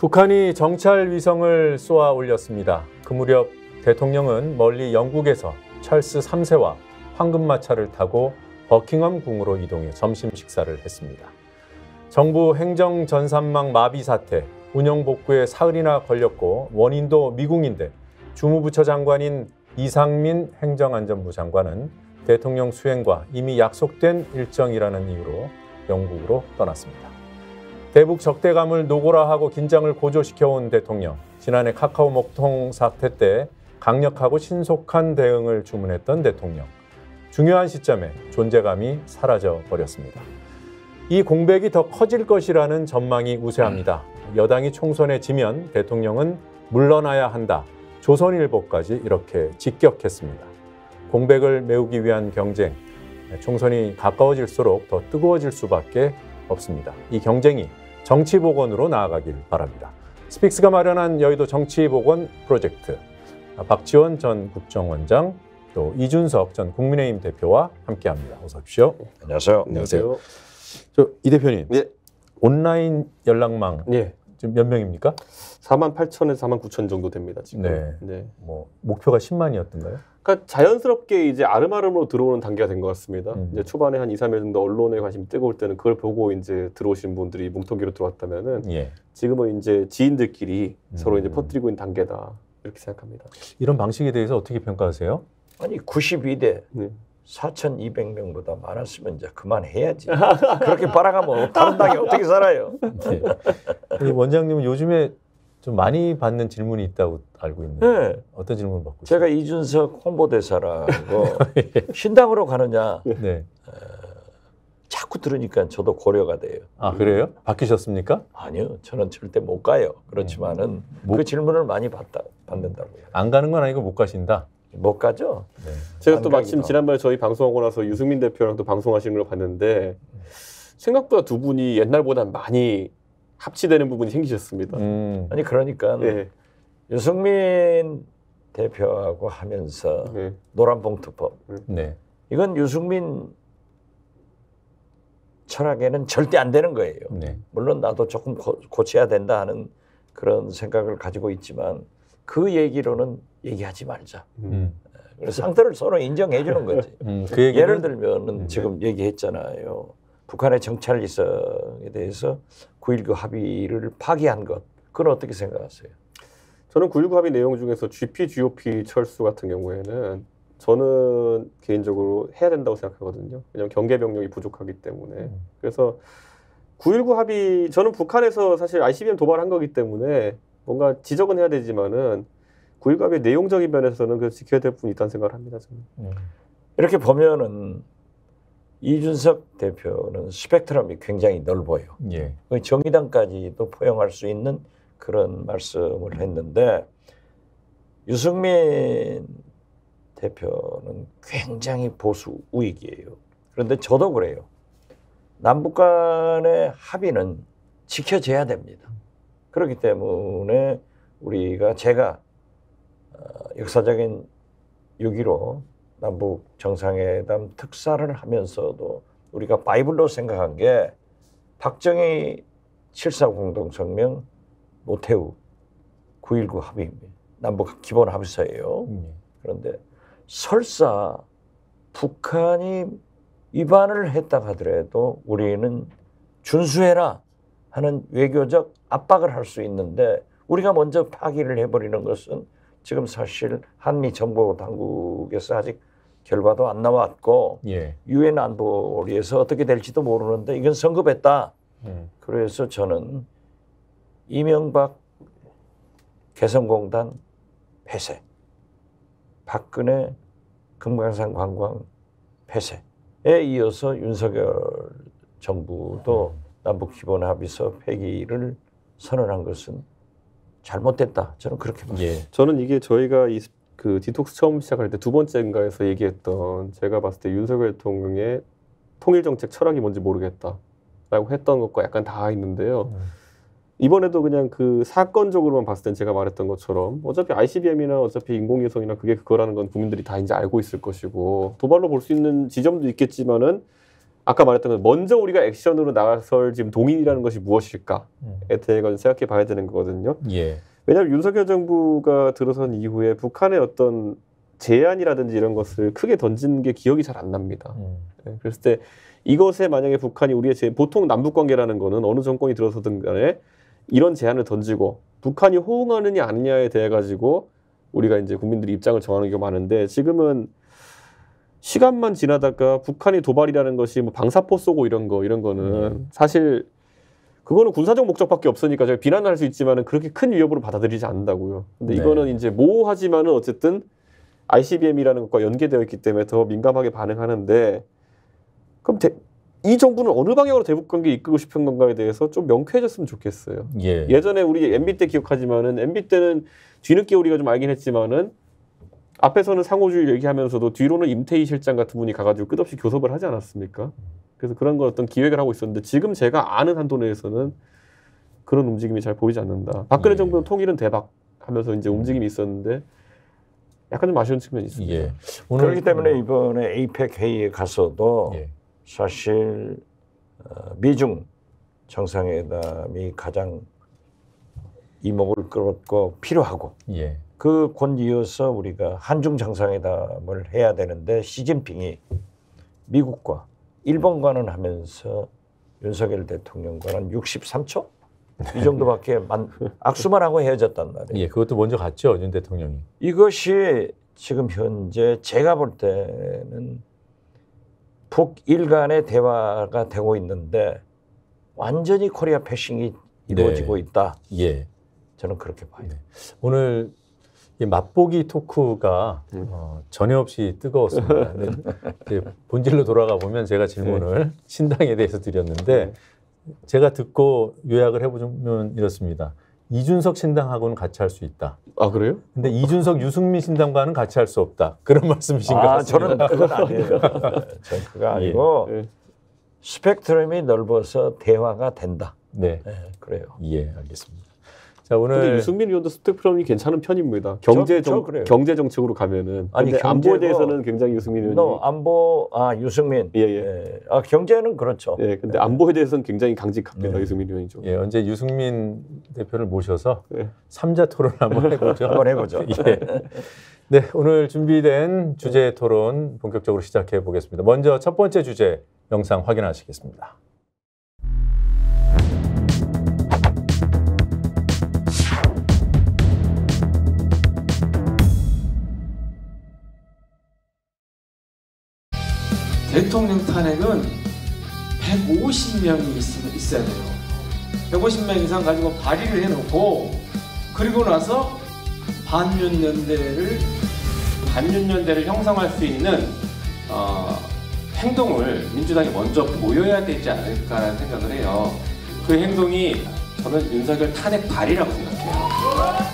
북한이 정찰 위성을 쏘아 올렸습니다. 그 무렵 대통령은 멀리 영국에서 찰스 3세와 황금마차를 타고 버킹엄 궁으로 이동해 점심 식사를 했습니다. 정부 행정 전산망 마비 사태, 운영 복구에 사흘이나 걸렸고 원인도 미궁인데 주무부처 장관인 이상민 행정안전부 장관은 대통령 수행과 이미 약속된 일정이라는 이유로 영국으로 떠났습니다. 대북 적대감을 노고라하고 긴장을 고조시켜온 대통령. 지난해 카카오 먹통 사태 때 강력하고 신속한 대응을 주문했던 대통령. 중요한 시점에 존재감이 사라져 버렸습니다. 이 공백이 더 커질 것이라는 전망이 우세합니다. 여당이 총선에 지면 대통령은 물러나야 한다. 조선일보까지 이렇게 직격했습니다. 공백을 메우기 위한 경쟁, 총선이 가까워질수록 더 뜨거워질 수밖에 없습니다. 이 경쟁이 정치복원으로 나아가길 바랍니다. 스픽스가 마련한 여의도 정치복원 프로젝트 박지원 전 국정원장 또 이준석 전 국민의힘 대표와 함께합니다. 어서 오십시오. 네, 안녕하세요. 안녕하세요. 저 이 대표님. 네. 온라인 연락망 네. 지금 몇 명입니까? 4만 8천에서 4만 9천 정도 됩니다. 지금. 네. 네. 뭐 목표가 10만이었던가요? 그러니까 자연스럽게 이제 아름아름으로 들어오는 단계가 된 것 같습니다. 음. 이제 초반에 한 2, 3일 정도 언론에 관심이 뜨거울 때는 그걸 보고 이제 들어오신 분들이 뭉텅기로 들어왔다면은 예. 지금은 이제 지인들끼리 음. 서로 이제 퍼뜨리고 있는 단계다. 이렇게 생각합니다. 이런 방식에 대해서 어떻게 평가하세요? 아니, 92대 네. 4,200명보다 많았으면 이제 그만해야지. 그렇게 바라가면 다른 당이 어떻게 살아요? 네. 원장님 요즘에 좀 많이 받는 질문이 있다고 알고 있는데 네. 어떤 질문 받고 제가 있어요? 이준석 홍보대사라고 예. 신당으로 가느냐 네. 어, 자꾸 들으니까 저도 고려가 돼요. 아 그래요? 바뀌셨습니까? 아니요, 저는 절대 못 가요. 그렇지만은 음. 못... 그 질문을 많이 받다, 받는다고요. 안 가는 건 아니고 못 가신다. 못 가죠. 네. 제가 또 마침 지난번에 저희 방송하고 나서 유승민 대표랑 또 방송하시는 걸 봤는데 생각보다 두 분이 옛날보다 많이 합치되는 부분이 생기셨습니다. 음. 아니 그러니까 네. 유승민 대표하고 하면서 네. 노란봉투법. 네. 네. 이건 유승민 철학에는 절대 안 되는 거예요. 네. 물론 나도 조금 고, 쳐야 된다 하는 그런 생각을 가지고 있지만 그 얘기로는 얘기하지 말자. 음. 음. 그래서 상태를 서로 인정해 주는 거지. 음, 그 얘기는... 예를 들면은 음. 지금 얘기했잖아요. 북한의 정찰 리성에 대해서 9.19 합의를 파기한 것. 그건 어떻게 생각하세요? 저는 9.19 합의 내용 중에서 GP, GOP 철수 같은 경우에는 저는 개인적으로 해야 된다고 생각하거든요. 왜냐하면 경계 병력이 부족하기 때문에. 음. 그래서 9.19 합의, 저는 북한에서 사실 ICBM 도발한 거기 때문에 뭔가 지적은 해야 되지만은 9.19 합의 내용적인 면에서는 그 지켜야 될 부분이 있다는 생각을 합니다. 저는. 음. 이렇게 보면은 이준석 대표는 스펙트럼이 굉장히 넓어요. 예. 그 정의당까지도 포용할 수 있는 그런 말씀을 했는데 유승민 대표는 굉장히 보수 우익이에요. 그런데 저도 그래요. 남북 간의 합의는 지켜져야 됩니다. 그렇기 때문에 우리가 제가 어, 역사적인 6.15 남북 정상회담 특사를 하면서도 우리가 바이블로 생각한 게 박정희 7.4 공동성명 노태우 9.19 합의입니다. 남북 기본 합의서예요. 음, 예. 그런데 설사 북한이 위반을 했다 하더라도 우리는 준수해라 하는 외교적 압박을 할 수 있는데 우리가 먼저 파기를 해버리는 것은 지금 사실 한미 정보 당국에서 아직 결과도 안 나왔고 예. 유엔 예. 안보리에서 어떻게 될지도 모르는데 이건 성급했다. 음. 그래서 저는 이명박 개성공단 폐쇄, 박근혜 금강산 관광 폐쇄에 이어서 윤석열 정부도 음. 남북 기본 합의서 폐기를 선언한 것은 잘못됐다. 저는 그렇게 봐요. 예. 저는 이게 저희가 이그 디톡스 처음 시작할 때 두 번째인가에서 얘기했던 제가 봤을 때 윤석열 대통령의 통일 정책 철학이 뭔지 모르겠다라고 했던 것과 약간 다 있는데요. 음. 이번에도 그냥 그 사건적으로만 봤을 땐 제가 말했던 것처럼 어차피 ICBM이나 어차피 인공위성이나 그게 그거라는 건 국민들이 다 이제 알고 있을 것이고 도발로 볼 수 있는 지점도 있겠지만은 아까 말했던 것 먼저 우리가 액션으로 나설 지금 동인이라는 것이 무엇일까에 음. 대해서 생각해 봐야 되는 거거든요. 예. 왜냐하면 윤석열 정부가 들어선 이후에 북한의 어떤 제안이라든지 이런 것을 크게 던진 게 기억이 잘 안 납니다. 음. 네, 그랬을 때 이것에 만약에 북한이 우리의 제, 보통 남북 관계라는 거는 어느 정권이 들어서든 간에 이런 제안을 던지고 북한이 호응하느냐 아니냐에 대해 가지고 우리가 이제 국민들이 입장을 정하는 경우가 많은데 지금은 시간만 지나다가 북한이 도발이라는 것이 뭐 방사포 쏘고 이런 거 이런 거는 음. 사실 그거는 군사적 목적밖에 없으니까 제가 비난할 수 있지만은 그렇게 큰 위협으로 받아들이지 않는다고요. 근데 네. 이거는 이제 모호하지만은 어쨌든 ICBM이라는 것과 연계되어 있기 때문에 더 민감하게 반응하는데 그럼 대, 이 정부는 어느 방향으로 대북 관계 이끌고 싶은 건가에 대해서 좀 명쾌해졌으면 좋겠어요. 예. 전에 우리 MB 때 기억하지만은 MB 때는 뒤늦게 우리가 좀 알긴 했지만은 앞에서는 상호주의 얘기하면서도 뒤로는 임태희 실장 같은 분이 가가지고 끝없이 교섭을 하지 않았습니까? 그래서 그런 걸 어떤 기획을 하고 있었는데 지금 제가 아는 한도 내에서는 그런 움직임이 잘 보이지 않는다. 박근혜 예. 정부는 통일은 대박 하면서 이제 음. 움직임이 있었는데 약간 좀 아쉬운 측면이 있습니다. 예. 그렇기 때문에 음. 이번에 에이펙 회의에 가서도 예. 사실 어, 미중 정상회담이 가장 이목을 끌었고 필요하고 예. 그곧 이어서 우리가 한중 정상회담을 해야 되는데 시진핑이 미국과 일본과는 하면서 윤석열 대통령과는 63초 이 네. 정도밖에 만, 악수만 하고 헤어졌단 말이에요. 예, 그것도 먼저 갔죠 윤 대통령이. 이것이 지금 현재 제가 볼 때는 북일 간의 대화가 되고 있는데 완전히 코리아 패싱이 네. 이루어지고 네. 있다. 예. 저는 그렇게 봐요. 네. 오늘 이 맛보기 토크가 음. 어, 전혀 없이 뜨거웠습니다. 본질로 돌아가 보면 제가 질문을 네. 신당에 대해서 드렸는데 네. 제가 듣고 요약을 해보면 이렇습니다. 이준석 신당하고는 같이 할 수 있다. 아 그래요? 근데 이준석 유승민 신당과는 같이 할 수 없다. 그런 말씀이신 아, 것 같습니다. 저는 그건 아니에요. 저는 그거 아니고 예. 예. 스펙트럼이 넓어서 대화가 된다. 네, 네 그래요. 예, 알겠습니다. 자 오늘 유승민 의원도 스펙트럼이 괜찮은 편입니다. 경제 정 경제 정책으로 가면은 아니 안보에 대해서는 굉장히 유승민 의원이 안보 아 유승민 예예 예. 예. 아 경제는 그렇죠. 예 근데 예. 안보에 대해서는 굉장히 강직합니다 예. 유승민 의원이죠. 예 언제 유승민 대표를 모셔서 예. 삼자 토론 한번 해보죠. 한번 해보죠. 예. 네 오늘 준비된 주제 토론 본격적으로 시작해 보겠습니다. 먼저 첫 번째 주제 영상 확인하시겠습니다. 대통령 탄핵은 150명이 있어야 돼요. 150명 이상 가지고 발의를 해놓고 그리고 나서 반윤연대를 반윤연대를 형성할 수 있는 어, 행동을 민주당이 먼저 보여야 되지 않을까라는 생각을 해요. 그 행동이 저는 윤석열 탄핵 발이라고 생각해요.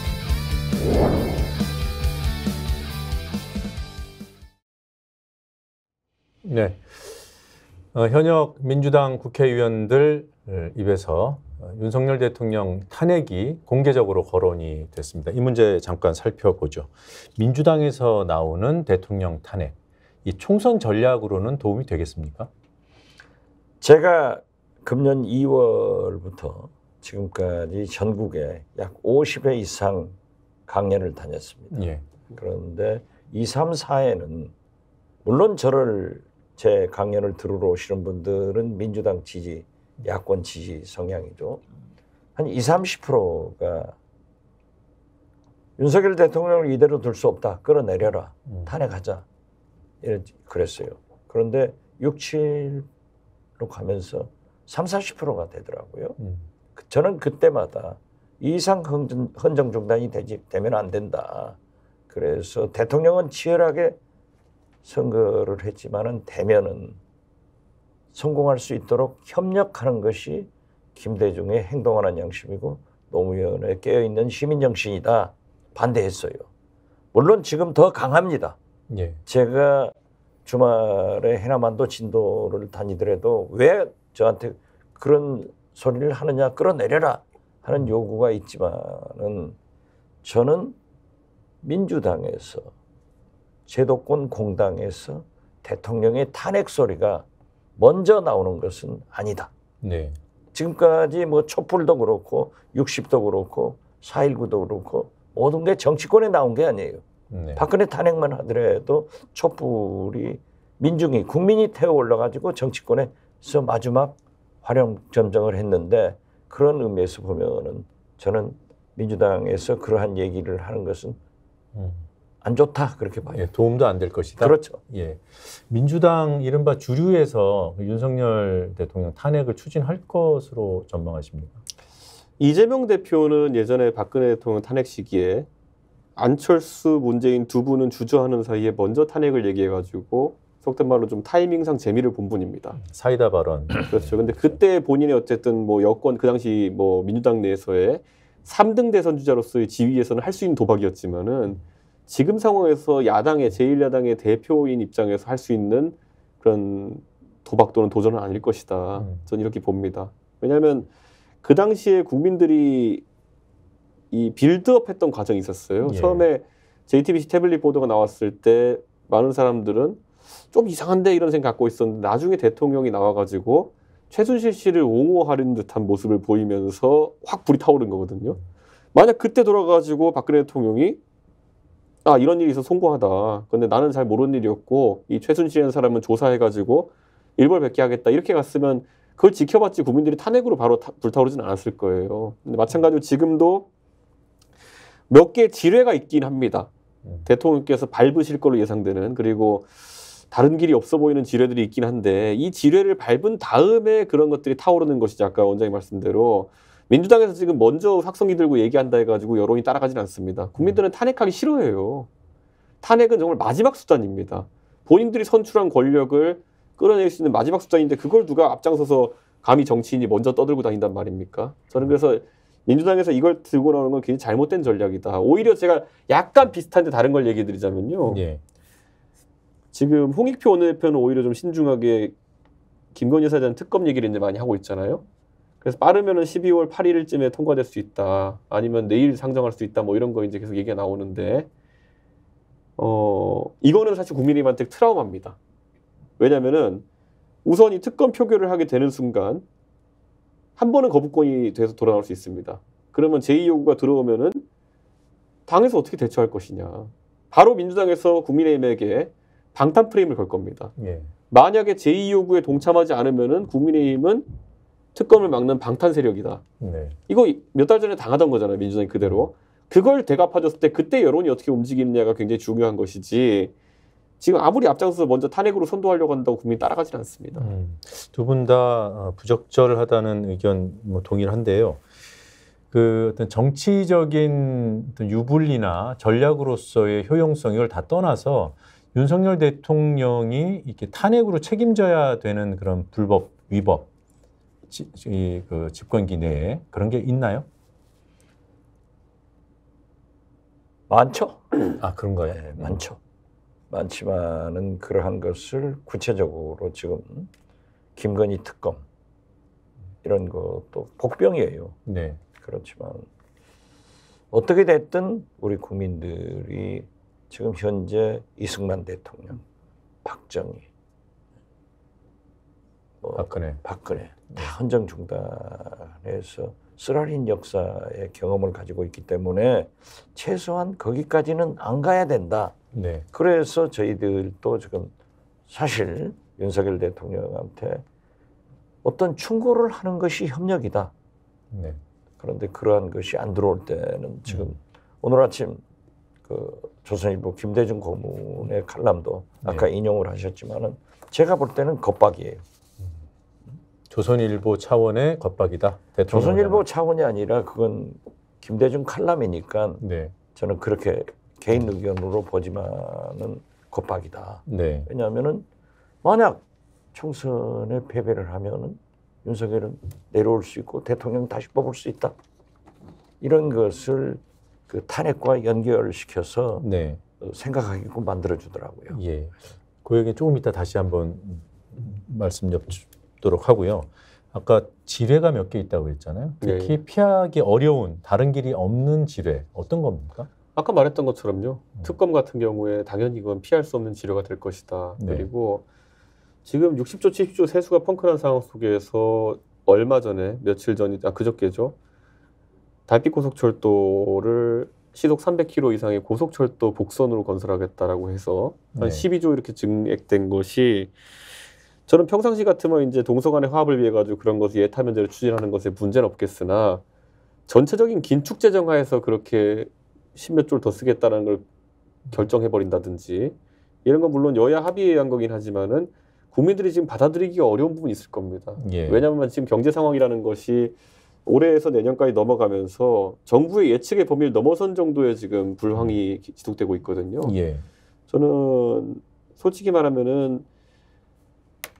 네. 어, 현역 민주당 국회의원들 어, 입에서 어, 윤석열 대통령 탄핵이 공개적으로 거론이 됐습니다. 이 문제 잠깐 살펴보죠. 민주당에서 나오는 대통령 탄핵, 이 총선 전략으로는 도움이 되겠습니까? 제가 금년 2월부터 지금까지 전국에 약 50회 이상 강연을 다녔습니다. 예. 그런데 2, 3, 4회는 물론 저를 제 강연을 들으러 오시는 분들은 민주당 지지, 야권 지지 성향이죠. 한 20, 30%가 윤석열 대통령을 이대로 둘 수 없다. 끌어내려라. 음. 탄핵하자. 이런 그랬어요. 그런데 6, 7로 가면서 3, 0 40%가 되더라고요. 음. 그, 저는 그때마다 이상 헌정, 헌정 중단이 되지, 되면 안 된다. 그래서 대통령은 치열하게 선거를 했지만은 대면은 성공할 수 있도록 협력하는 것이 김대중의 행동하는 양심이고 노무현의 깨어있는 시민 정신이다 반대했어요. 물론 지금 더 강합니다. 예. 제가 주말에 해남안도 진도를 다니더라도 왜 저한테 그런 소리를 하느냐 끌어내려라 하는 요구가 있지만은 저는 민주당에서 제도권 공당에서 대통령의 탄핵 소리가 먼저 나오는 것은 아니다. 네. 지금까지 뭐 촛불도 그렇고 60도 그렇고 4.19도 그렇고 모든 게 정치권에 나온 게 아니에요. 네. 박근혜 탄핵만 하더라도 촛불이 민중이 국민이 태워 올라가지고 정치권에서 마지막 활용 점정을 했는데 그런 의미에서 보면은 저는 민주당에서 그러한 얘기를 하는 것은 음. 안 좋다 그렇게 봐요. 예, 도움도 안 될 것이다. 그렇죠. 예, 민주당 이른바 주류에서 그 윤석열 대통령 탄핵을 추진할 것으로 전망하십니까? 이재명 대표는 예전에 박근혜 대통령 탄핵 시기에 안철수, 문재인 두 분은 주저하는 사이에 먼저 탄핵을 얘기해가지고 속된 말로 좀 타이밍상 재미를 본 분입니다. 사이다 발언. 그렇죠. 예. 근데 그때 본인이 어쨌든 뭐 여권 그 당시 뭐 민주당 내에서의 3등 대선 주자로서의 지위에서는 할 수 있는 도박이었지만은 지금 상황에서 야당의 제1야당의 대표인 입장에서 할 수 있는 그런 도박 또는 도전은 아닐 것이다. 음. 저는 이렇게 봅니다. 왜냐하면 그 당시에 국민들이 이 빌드업 했던 과정이 있었어요. 예. 처음에 JTBC 태블릿 보도가 나왔을 때 많은 사람들은 좀 이상한데 이런 생각 갖고 있었는데 나중에 대통령이 나와가지고 최순실 씨를 옹호하는 듯한 모습을 보이면서 확 불이 타오른 거거든요. 음. 만약 그때 돌아가지고 박근혜 대통령이 아 이런 일이 있어 송구하다. 근데 나는 잘 모르는 일이었고 이 최순실이라는 사람은 조사해가지고 일벌백계 하겠다 이렇게 갔으면 그걸 지켜봤지 국민들이 탄핵으로 바로 타, 불타오르진 않았을 거예요. 근데 마찬가지로 지금도 몇 개의 지뢰가 있긴 합니다. 음. 대통령께서 밟으실 걸로 예상되는 그리고 다른 길이 없어 보이는 지뢰들이 있긴 한데 이 지뢰를 밟은 다음에 그런 것들이 타오르는 것이지 아까 원장님 말씀대로 민주당에서 지금 먼저 확성기 들고 얘기한다 해가지고 여론이 따라가진 않습니다. 국민들은 탄핵하기 싫어해요. 탄핵은 정말 마지막 수단입니다. 본인들이 선출한 권력을 끌어낼 수 있는 마지막 수단인데 그걸 누가 앞장서서 감히 정치인이 먼저 떠들고 다닌단 말입니까? 저는 그래서 민주당에서 이걸 들고 나오는 건 굉장히 잘못된 전략이다. 오히려 제가 약간 비슷한데 다른 걸 얘기해 드리자면요. 예. 지금 홍익표 원내대표는 오히려 좀 신중하게 김건희 사장 특검 얘기를 이제 많이 하고 있잖아요. 그래서 빠르면 12월 8일쯤에 통과될 수 있다. 아니면 내일 상정할 수 있다. 뭐 이런 거 이제 계속 얘기가 나오는데 어 이거는 사실 국민의힘한테 트라우마입니다. 왜냐면은 우선 이 특검 표결을 하게 되는 순간 한 번은 거부권이 돼서 돌아올 수 있습니다. 그러면 제2 요구가 들어오면은 당에서 어떻게 대처할 것이냐. 바로 민주당에서 국민의힘에게 방탄 프레임을 걸 겁니다. 예. 만약에 제2 요구에 동참하지 않으면은 국민의힘은 특검을 막는 방탄 세력이다. 네. 이거 몇 달 전에 당하던 거잖아요. 민주당이 그대로. 그걸 대갚아줬을 때 그때 여론이 어떻게 움직이느냐가 굉장히 중요한 것이지 지금 아무리 앞장서서 먼저 탄핵으로 선도하려고 한다고 국민이 따라가질 않습니다. 음, 두분 다 어, 부적절하다는 의견 뭐 동일한데요. 그 어떤 정치적인 어떤 유불리나 전략으로서의 효용성 이걸 다 떠나서 윤석열 대통령이 이렇게 탄핵으로 책임져야 되는 그런 불법, 위법 지, 이, 그 집권기 내에 그런 게 있나요? 많죠. 아 그런가요? 네, 많죠. 많지만은 그러한 것을 구체적으로 지금 김건희 특검 이런 것도 복병이에요. 네. 그렇지만 어떻게 됐든 우리 국민들이 지금 현재 이승만 대통령, 박정희, 뭐 박근혜, 박근혜 헌정 중단에서 쓰라린 역사의 경험을 가지고 있기 때문에 최소한 거기까지는 안 가야 된다. 네. 그래서 저희들도 지금 사실 윤석열 대통령한테 어떤 충고를 하는 것이 협력이다. 네. 그런데 그러한 것이 안 들어올 때는 네. 지금 음. 오늘 아침 그 조선일보 김대중 고문의 칼럼도 아까 네. 인용을 하셨지만은 제가 볼 때는 겁박이에요. 조선일보 차원의 겁박이다. 조선일보 차원이 아니라 그건 김대중 칼럼이니까 네. 저는 그렇게 개인 의견으로 보지만은 겁박이다. 네. 왜냐하면은 만약 총선에 패배를 하면은 윤석열은 내려올 수 있고 대통령 다시 뽑을 수 있다. 이런 것을 그 탄핵과 연결시켜서 네. 어, 생각하게끔 만들어 주더라고요. 예. 그 얘기 조금 이따 다시 한번 말씀 좀 있도록 하고요. 아까 지뢰가 몇 개 있다고 했잖아요. 예, 특히 네. 피하기 어려운 다른 길이 없는 지뢰 어떤 겁니까? 아까 말했던 것처럼요. 음. 특검 같은 경우에 당연히 이건 피할 수 없는 지뢰가 될 것이다. 네. 그리고 지금 60조, 70조 세수가 펑크난 상황 속에서 얼마 전에 며칠 전이 아 그저께죠. 달빛 고속철도를 시속 300km 이상의 고속철도 복선으로 건설하겠다라고 해서 한 네. 12조 이렇게 증액된 것이 저는 평상시 같으면 이제 동서간의 화합을 위해 가지고 그런 것을 예타면제를 추진하는 것에 문제는 없겠으나 전체적인 긴축 재정화에서 그렇게 십몇 줄 더 쓰겠다는 걸 결정해 버린다든지 이런 건 물론 여야 합의에 의한 거긴 하지만은 국민들이 지금 받아들이기 가 어려운 부분이 있을 겁니다. 예. 왜냐하면 지금 경제 상황이라는 것이 올해에서 내년까지 넘어가면서 정부의 예측의 범위를 넘어선 정도의 지금 불황이 지속되고 있거든요. 예. 저는 솔직히 말하면은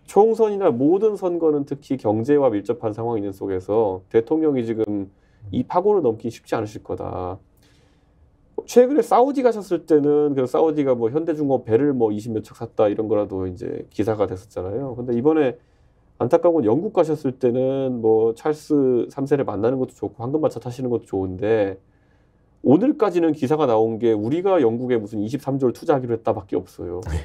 총선이나 모든 선거는 특히 경제와 밀접한 상황 있는 속에서 대통령이 지금 이 파고를 넘기 쉽지 않으실 거다. 최근에 사우디 가셨을 때는 그 사우디가 뭐 현대중공 업 배를 뭐 20몇 척 샀다 이런 거라도 이제 기사가 됐었잖아요. 근데 이번에 안타까운 건 영국 가셨을 때는 뭐 찰스 3세를 만나는 것도 좋고 황금마차 타시는 것도 좋은데 오늘까지는 기사가 나온 게 우리가 영국에 무슨 23조를 투자하기로 했다밖에 없어요. 네.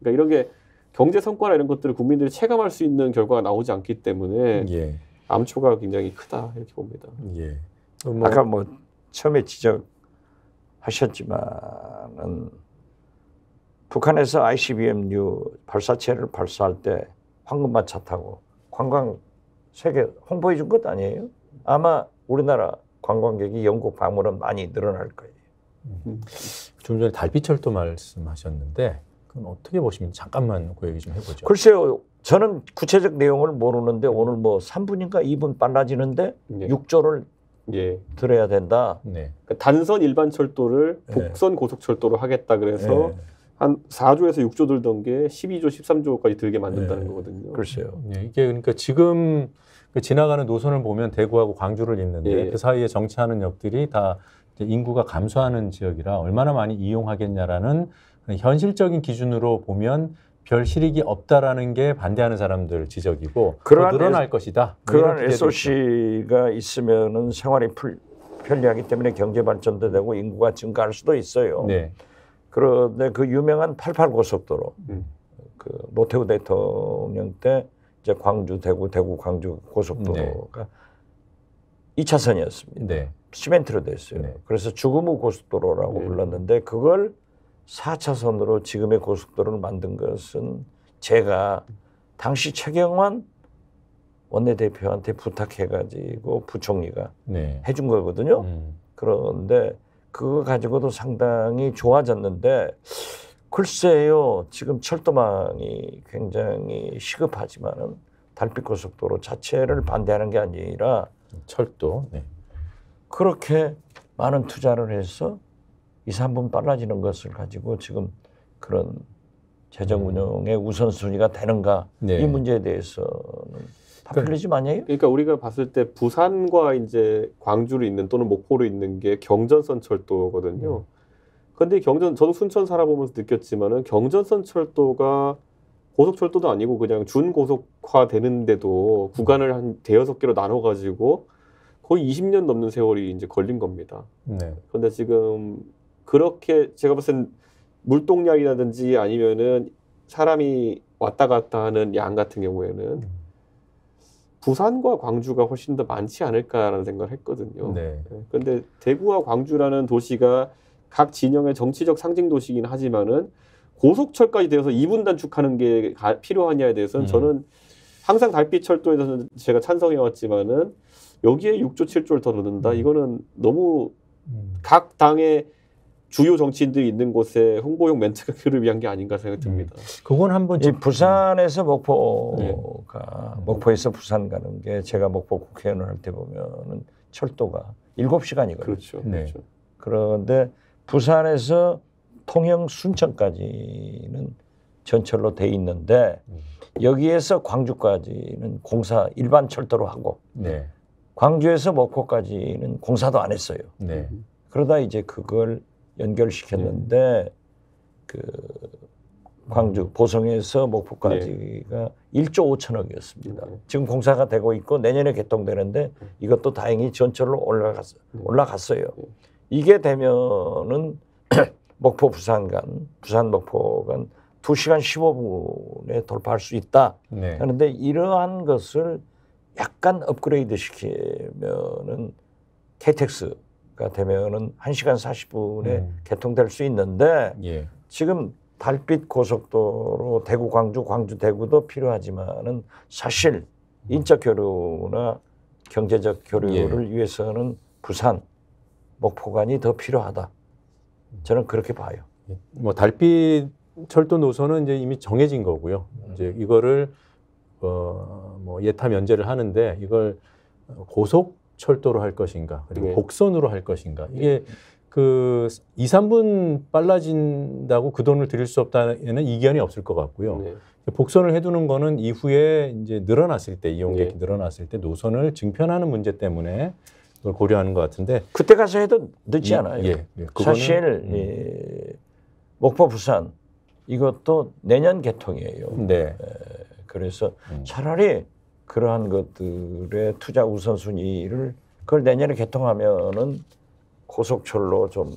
그러니까 이런 게 경제 성과나 이런 것들을 국민들이 체감할 수 있는 결과가 나오지 않기 때문에 예. 암초가 굉장히 크다 이렇게 봅니다. 예. 뭐, 뭐 아까 뭐 처음에 지적하셨지만은 북한에서 ICBM U 발사체를 발사할 때 황금만 차 타고 관광 세계 홍보해 준 것 아니에요? 아마 우리나라 관광객이 영국 방문은 많이 늘어날 거예요. 음. 좀 전에 달빛철도 말씀하셨는데 그건 어떻게 보십니까? 잠깐만 그 얘기 좀 해보죠. 글쎄요. 저는 구체적 내용을 모르는데 오늘 뭐 3분인가 2분 빨라지는데 네. 6조를 예. 들어야 된다. 네. 그러니까 단선 일반 철도를 네. 복선 고속철도로 하겠다 그래서 네. 한 4조에서 6조 들던 게 12조, 13조까지 들게 만든다는 네. 거거든요. 글쎄요. 이게 그러니까 지금 그 지나가는 노선을 보면 대구하고 광주를 잇는데 예. 예. 그 사이에 정치하는 역들이 다 인구가 감소하는 지역이라 얼마나 많이 이용하겠냐라는 현실적인 기준으로 보면 별 실익이 없다라는 게 반대하는 사람들 지적이고 그러한 늘어날 애, 것이다. 그런 뭐 SOC가 있으면은 생활이 풀, 편리하기 때문에 경제 발전도 되고 인구가 증가할 수도 있어요. 네. 그런데 그 유명한 88 고속도로 음. 그 노태우 대통령 때 이제 광주 대구 대구 광주 고속도로가 네. 2차선이었습니다. 네. 시멘트로 됐어요. 네. 그래서 죽음의 고속도로라고 네. 불렀는데 그걸 4차선으로 지금의 고속도로를 만든 것은 제가 당시 최경환 원내대표한테 부탁해가지고 부총리가 네. 해준 거거든요. 음. 그런데 그거 가지고도 상당히 좋아졌는데 글쎄요, 지금 철도망이 굉장히 시급하지만은 달빛고속도로 자체를 반대하는 게 아니라 철도 네. 그렇게 많은 투자를 해서 2, 3분 빨라지는 것을 가지고 지금 그런 재정 음. 운영의 우선순위가 되는가 네. 이 문제에 대해서는 파퓰리지마니요 그러니까, 그러니까 우리가 봤을 때 부산과 이제 광주로 있는 또는 목포로 있는 게 경전선 철도거든요. 그런데 음. 경전 저도 순천 살아보면서 느꼈지만은 경전선 철도가 고속철도도 아니고 그냥 준고속화 되는데도 구간을 한 대여섯 개로 나눠 가지고 거의 20년 넘는 세월이 이제 걸린 겁니다. 네. 그런데 지금 그렇게 제가 봤을 땐 물동량이라든지 아니면은 사람이 왔다 갔다 하는 양 같은 경우에는 음. 부산과 광주가 훨씬 더 많지 않을까라는 생각을 했거든요. 네. 그런데 예, 대구와 광주라는 도시가 각 진영의 정치적 상징 도시긴 이 하지만은 고속철까지 되어서 이분 단축하는 게 가, 필요하냐에 대해서는 음. 저는 항상 달빛철도에 대해서는 제가 찬성해 왔지만은 여기에 6조 7조를 더 넣는다. 음. 이거는 너무 음. 각 당의 주요 정치인들이 있는 곳에 홍보용 멘트가 그를 위한 게 아닌가 생각이 듭니다. 음. 그건 한번 이 부산에서 목포가 네. 목포에서 부산 가는 게 제가 목포 국회의원을 할 때 보면은 철도가 7시간이거든요. 그렇죠. 네. 그렇죠. 그런데 부산에서 통영 순천까지는 전철로 돼 있는데 음. 여기에서 광주까지는 공사 일반 철도로 하고 네. 광주에서 목포까지는 공사도 안 했어요. 네. 음. 그러다 이제 그걸 연결시켰는데 네. 그 광주 보성에서 목포까지가 예. 1조 5천억이었습니다. 예. 지금 공사가 되고 있고 내년에 개통되는데 이것도 다행히 전철로 올라갔, 올라갔어요. 이게 되면은 목포 부산간, 부산 목포간 2시간 15분에 돌파할 수 있다. 네. 하는데 이러한 것을 약간 업그레이드 시키면은 KTX 가 되면은 1시간 40분에 음. 개통될 수 있는데 예. 지금 달빛 고속도로 대구 광주 광주 대구도 필요하지만은 사실 음. 인적 교류나 경제적 교류를 예. 위해서는 부산 목포간이 더 필요하다. 음. 저는 그렇게 봐요. 예. 뭐 달빛 철도 노선은 이제 이미 정해진 거고요. 음. 이제 이거를 어뭐 예타 면제를 하는데 이걸 고속 철도로 할 것인가 그리고 네. 복선으로 할 것인가 네. 이게 그 2, 3분 빨라진다고 그 돈을 드릴 수 없다는 이견이 없을 것 같고요. 네. 복선을 해두는 거는 이후에 이제 늘어났을 때 이용객이 네. 늘어났을 때 노선을 증편하는 문제 때문에 그걸 고려하는 것 같은데 그때 가서 해도 늦지 예, 않아요. 예, 예. 사실 예, 음. 예, 목포 부산 이것도 내년 개통이에요. 네. 예, 그래서 음. 차라리 그러한 것들의 투자 우선순위를 그걸 내년에 개통하면은 고속철로 좀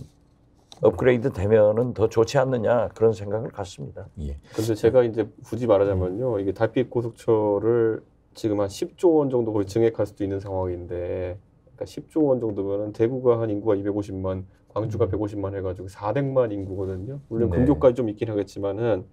업그레이드 되면은 더 좋지 않느냐 그런 생각을 갖습니다. 예. 근데 제가 이제 굳이 말하자면요. 음. 이게 달빛 고속철을 지금 한 10조 원 정도 거의 증액할 수도 있는 상황인데 그러니까 10조 원 정도면은 대구가 한 인구가 250만, 광주가 150만 음. 해 가지고 400만 인구거든요. 물론 네. 근교까지 좀 있긴 하겠지만은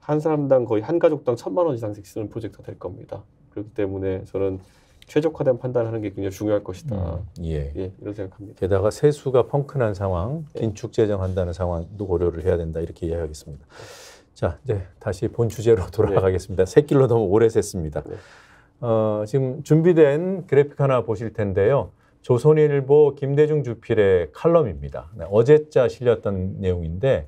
한 사람당 거의 한 가족당 천만 원 이상씩 쓰는 프로젝트가 될 겁니다. 그렇기 때문에 저는 최적화된 판단하는 을게 굉장히 중요할 것이다. 음, 예. 예. 이런 생각합니다. 게다가 세수가 펑크난 상황, 예. 긴축 재정한다는 상황도 고려를 해야 된다 이렇게 이해하겠습니다. 자, 이제 다시 본 주제로 돌아가겠습니다. 네. 새길로 너무 오래 샜습니다. 네. 어, 지금 준비된 그래픽 하나 보실 텐데요. 조선일보 김대중 주필의 칼럼입니다. 네, 어제자 실렸던 내용인데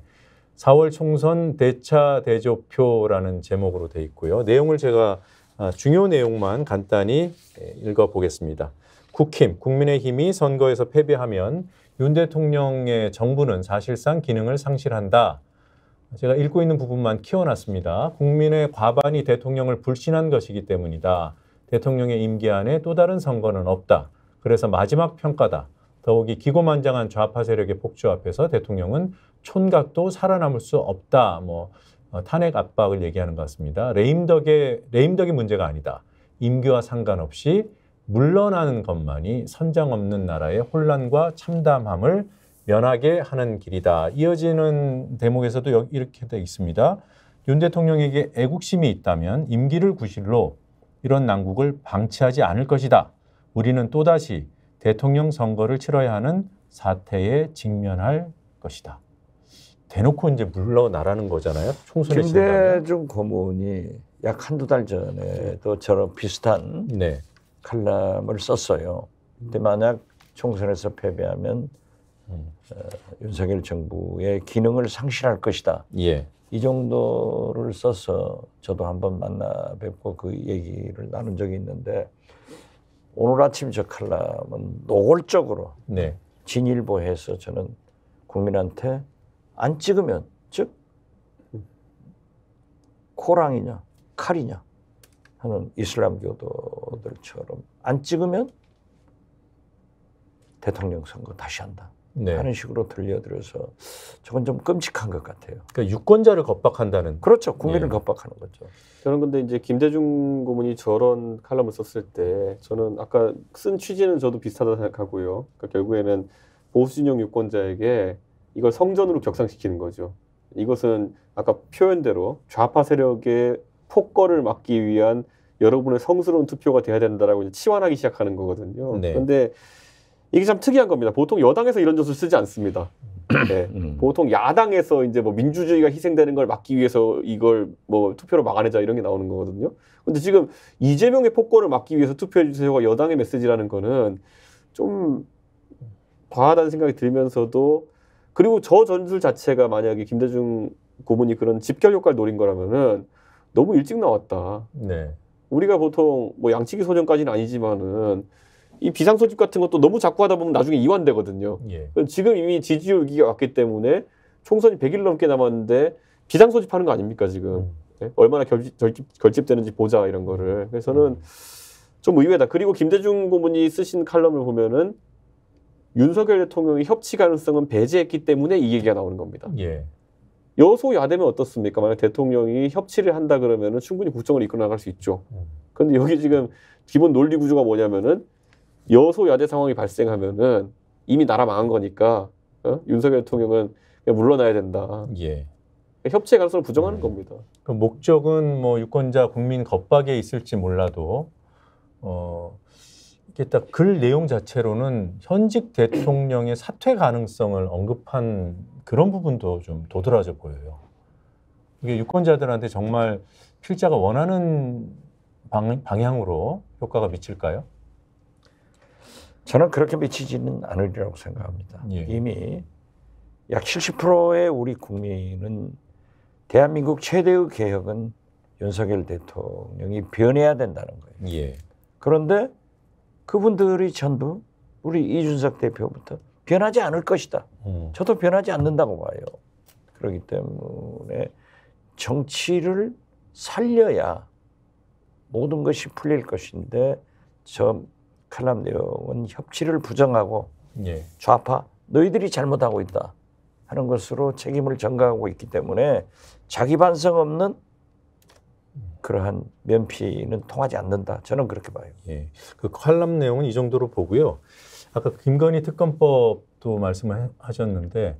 4월 총선 대차 대조표라는 제목으로 돼 있고요. 내용을 제가 아, 중요 내용만 간단히 예, 읽어보겠습니다. 국힘, 국민의힘이 선거에서 패배하면 윤 대통령의 정부는 사실상 기능을 상실한다. 제가 읽고 있는 부분만 키워놨습니다. 국민의 과반이 대통령을 불신한 것이기 때문이다. 대통령의 임기 안에 또 다른 선거는 없다. 그래서 마지막 평가다. 더욱이 기고만장한 좌파 세력의 폭주 앞에서 대통령은 촌각도 살아남을 수 없다. 뭐 어, 탄핵 압박을 얘기하는 것 같습니다. 레임덕의 레임덕이 문제가 아니다. 임기와 상관없이 물러나는 것만이 선장 없는 나라의 혼란과 참담함을 면하게 하는 길이다. 이어지는 대목에서도 이렇게 되어 있습니다. 윤 대통령에게 애국심이 있다면 임기를 구실로 이런 난국을 방치하지 않을 것이다. 우리는 또다시 대통령 선거를 치러야 하는 사태에 직면할 것이다. 대놓고 이제 물러나라는 거잖아요. 총선에 김대중 고문이 약 한두 달 전에도 저런 비슷한 네. 칼럼을 썼어요. 근데 만약 총선에서 패배하면 음. 어, 윤석열 정부의 기능을 상실할 것이다. 예. 이 정도를 써서 저도 한번 만나 뵙고 그 얘기를 나눈 적이 있는데 오늘 아침 저 칼럼은 노골적으로 네. 진일보해서 저는 국민한테 안 찍으면 즉 음. 코랑이냐 칼이냐 하는 이슬람교도들처럼 안 찍으면 대통령 선거 다시 한다. 네. 하는 식으로 들려드려서 저건 좀 끔찍한 것 같아요. 그러니까 유권자를 겁박한다는. 그렇죠. 국민을 예. 겁박하는 거죠. 저는 근데 이제 김대중 고문이 저런 칼럼을 썼을 때 저는 아까 쓴 취지는 저도 비슷하다 고 생각하고요. 그러니까 결국에는 보수진영 유권자에게 이걸 성전으로 격상시키는 거죠. 이것은 아까 표현대로 좌파 세력의 폭거를 막기 위한 여러분의 성스러운 투표가 돼야 된다라고 치환하기 시작하는 거거든요. 네. 그런데 이게 참 특이한 겁니다. 보통 여당에서 이런 점수를 쓰지 않습니다. 네. 음. 보통 야당에서 이제 뭐 민주주의가 희생되는 걸 막기 위해서 이걸 뭐 투표로 막아내자 이런 게 나오는 거거든요. 근데 지금 이재명의 폭거를 막기 위해서 투표해 주세요가 여당의 메시지라는 거는 좀 과하다는 생각이 들면서도 그리고 저 전술 자체가 만약에 김대중 고문이 그런 집결 효과를 노린 거라면은 너무 일찍 나왔다. 네. 우리가 보통 뭐 양치기 소년까지는 아니지만은 이 비상소집 같은 것도 너무 자꾸 하다 보면 나중에 이완되거든요. 예. 지금 이미 지지율 위기가 왔기 때문에 총선이 100일 넘게 남았는데 비상소집하는 거 아닙니까 지금? 음. 네? 얼마나 결집, 결집, 결집되는지 보자 이런 거를. 그래서는 음. 좀 의외다. 그리고 김대중 고문이 쓰신 칼럼을 보면은 윤석열 대통령이 협치 가능성은 배제했기 때문에 이 얘기가 나오는 겁니다. 예. 여소야대면 어떻습니까? 만약 대통령이 협치를 한다 그러면은 충분히 국정을 이끌어 나갈 수 있죠. 음. 근데 여기 지금 기본 논리 구조가 뭐냐면은 여소야대 상황이 발생하면은 이미 나라 망한 거니까 어? 윤석열 대통령은 물러나야 된다. 예. 협치 가능성을 부정하는 음. 겁니다. 그 목적은 뭐 유권자 국민 겁박에 있을지 몰라도 어, 일단 글 내용 자체로는 현직 대통령의 사퇴 가능성을 언급한 그런 부분도 좀 도드라져 보여요. 이게 유권자들한테 정말 필자가 원하는 방, 방향으로 효과가 미칠까요? 저는 그렇게 미치지는 않으리라고 생각합니다. 예. 이미 약 70%의 우리 국민은 대한민국 최대의 개혁은 윤석열 대통령이 변해야 된다는 거예요. 예. 그런데 그분들이 전부 우리 이준석 대표부터 변하지 않을 것이다. 음. 저도 변하지 않는다고 봐요. 그렇기 때문에 정치를 살려야 모든 것이 풀릴 것인데 저 칼럼 내용은 협치를 부정하고 예. 좌파 너희들이 잘못하고 있다 하는 것으로 책임을 전가하고 있기 때문에 자기 반성 없는 그러한 면피는 통하지 않는다. 저는 그렇게 봐요. 예. 그 칼럼 내용은 이 정도로 보고요. 아까 김건희 특검법도 말씀을 하셨는데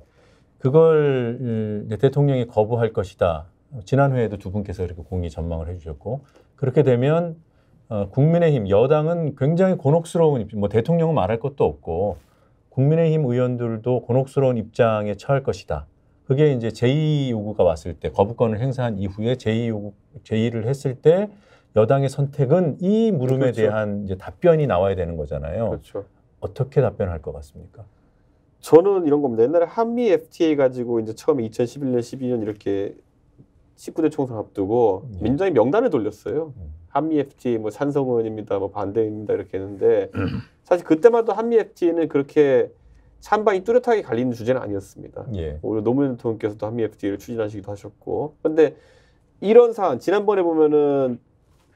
그걸 음, 대통령이 거부할 것이다. 지난 회에도 두 분께서 이렇게 공의 전망을 해주셨고 그렇게 되면 어, 국민의힘 여당은 굉장히 곤혹스러운 입장, 뭐 대통령은 말할 것도 없고 국민의힘 의원들도 곤혹스러운 입장에 처할 것이다. 그게 이제 제의 요구가 왔을 때 거부권을 행사한 이후에 제의 요구 제의를 했을 때 여당의 선택은 이 물음에 그렇죠. 대한 이제 답변이 나와야 되는 거잖아요. 그렇죠. 어떻게 답변할 것 같습니까? 저는 이런 겁니다. 옛날에 한미 FTA 가지고 이제 처음에 2011년, 12년 이렇게 19대 총선 앞두고 예. 민주당이 명단을 돌렸어요. 음. 한미 FTA 뭐 찬성원입니다, 의뭐 반대입니다 이렇게 했는데 사실 그때마다 한미 FTA는 그렇게 찬반이 뚜렷하게 갈리는 주제는 아니었습니다. 예. 오히려 노무현 대통령께서도 한미 FTA를 추진하시기도 하셨고, 그런데 이런 사안 지난번에 보면은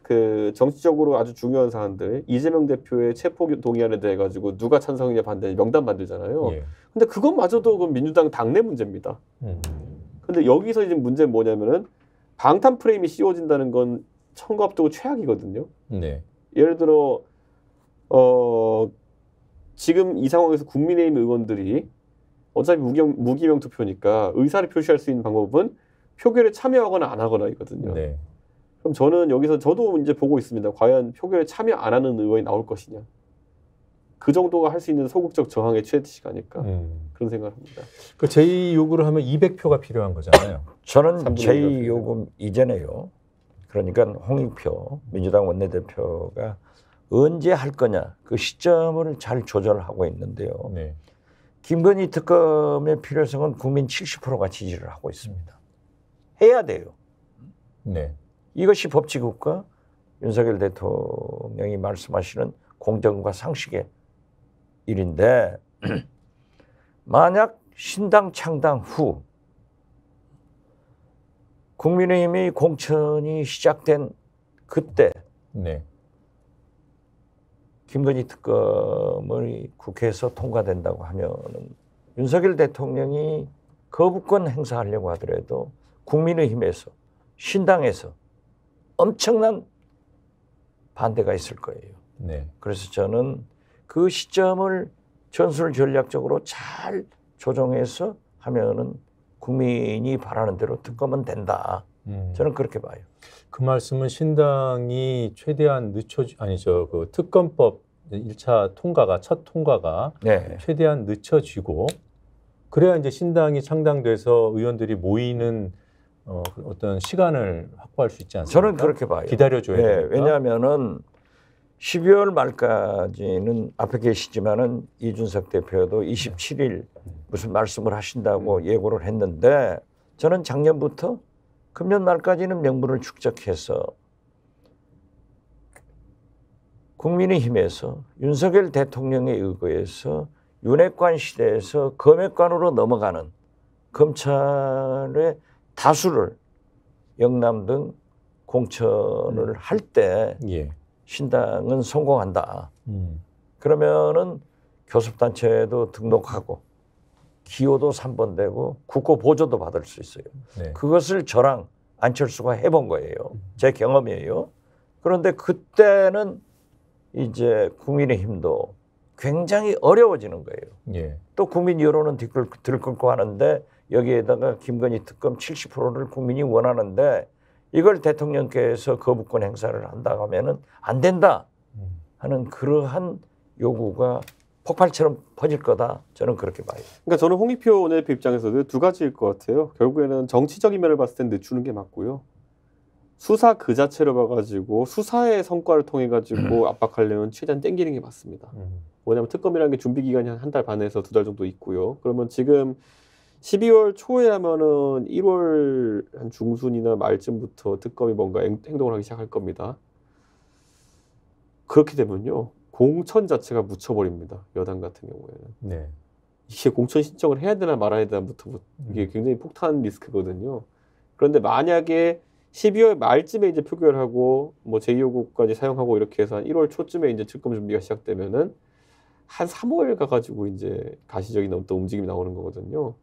그 정치적으로 아주 중요한 사안들 이재명 대표의 체포 동의안에 대해 가지고 누가 찬성이냐 반대냐 명단 만들잖아요. 예. 근데 그것마저도 그 민주당 당내 문제입니다. 음. 근데 여기서 이제 문제는 뭐냐면은 방탄 프레임이 씌워진다는 건 선거 앞두고 최악이거든요. 네. 예를 들어 어 지금 이 상황에서 국민의힘 의원들이 어차피 무기명, 무기명 투표니까 의사를 표시할 수 있는 방법은 표결에 참여하거나 안 하거나 이거든요. 네. 그럼 저는 여기서 저도 이제 보고 있습니다. 과연 표결에 참여 안 하는 의원이 나올 것이냐. 그 정도가 할 수 있는 소극적 저항의 최대치가 아닐까 음. 그런 생각을 합니다. 그 제의 요구를 하면 200표가 필요한 거잖아요. 저는 제의 요구 이전에요. 그러니까 홍익표 민주당 원내대표가 언제 할 거냐 그 시점을 잘 조절하고 있는데요. 네. 김건희 특검의 필요성은 국민 70%가 지지를 하고 있습니다. 해야 돼요. 네. 이것이 법치국가 윤석열 대통령이 말씀하시는 공정과 상식의 일인데 만약 신당 창당 후 국민의힘이 공천이 시작된 그때 네. 김건희 특검이 국회에서 통과된다고 하면은 윤석열 대통령이 거부권 행사하려고 하더라도 국민의힘에서 신당에서 엄청난 반대가 있을 거예요. 네. 그래서 저는 그 시점을 전술 전략적으로 잘 조정해서 하면은 국민이 바라는 대로 특검은 된다. 음. 저는 그렇게 봐요. 그 말씀은 신당이 최대한 늦춰 아니죠 그 특검법 일차 통과가 첫 통과가 네. 최대한 늦춰지고 그래야 이제 신당이 창당돼서 의원들이 모이는 어, 그 어떤 시간을 확보할 수 있지 않습니까? 저는 그렇게 봐요. 기다려줘야 네, 되니 왜냐하면은 12월 말까지는 앞에 계시지만은 이준석 대표도 27일 음. 무슨 말씀을 하신다고 음. 예고를 했는데 저는 작년부터 금년말까지는 명분을 축적해서 국민의힘에서 윤석열 대통령의의거에서 윤핵관 시대에서 검핵관으로 넘어가는 검찰의 다수를 영남 등 공천을 음. 할때 예. 신당은 성공한다. 음. 그러면은 교섭단체도 등록하고 기호도 3번 되고 국고 보조도 받을 수 있어요. 네. 그것을 저랑 안철수가 해본 거예요. 제 경험이에요. 그런데 그때는 이제 국민의힘도 굉장히 어려워지는 거예요. 예. 또 국민 여론은 들끓고 하는데 여기에다가 김건희 특검 70%를 국민이 원하는데 이걸 대통령께서 거부권 행사를 한다 고 하면은 안 된다 음. 하는 그러한 요구가 폭발처럼 퍼질 거다. 저는 그렇게 봐요. 그러니까 저는 홍익표 원내대표 입장에서도 두 가지일 것 같아요. 결국에는 정치적인 면을 봤을 땐 늦추는 게 맞고요. 수사 그 자체를 봐가지고 수사의 성과를 통해 가지고 음. 압박하려면 최대한 땡기는 게 맞습니다. 음. 뭐냐면 특검이라는 게 준비 기간이 한 달 반에서 두 달 정도 있고요. 그러면 지금 12월 초에 하면은 1월 한 중순이나 말쯤부터 특검이 뭔가 행동을 하기 시작할 겁니다. 그렇게 되면요. 공천 자체가 묻혀버립니다. 여당 같은 경우에는. 네. 이게 공천 신청을 해야 되나 말아야 되나부터 음. 이게 굉장히 폭탄 리스크거든요. 그런데 만약에 12월 말쯤에 이제 표결하고 뭐 제2호국까지 사용하고 이렇게 해서 한 1월 초쯤에 이제 특검 준비가 시작되면은 한 3월 가가지고 이제 가시적인 어떤 움직임이 나오는 거거든요.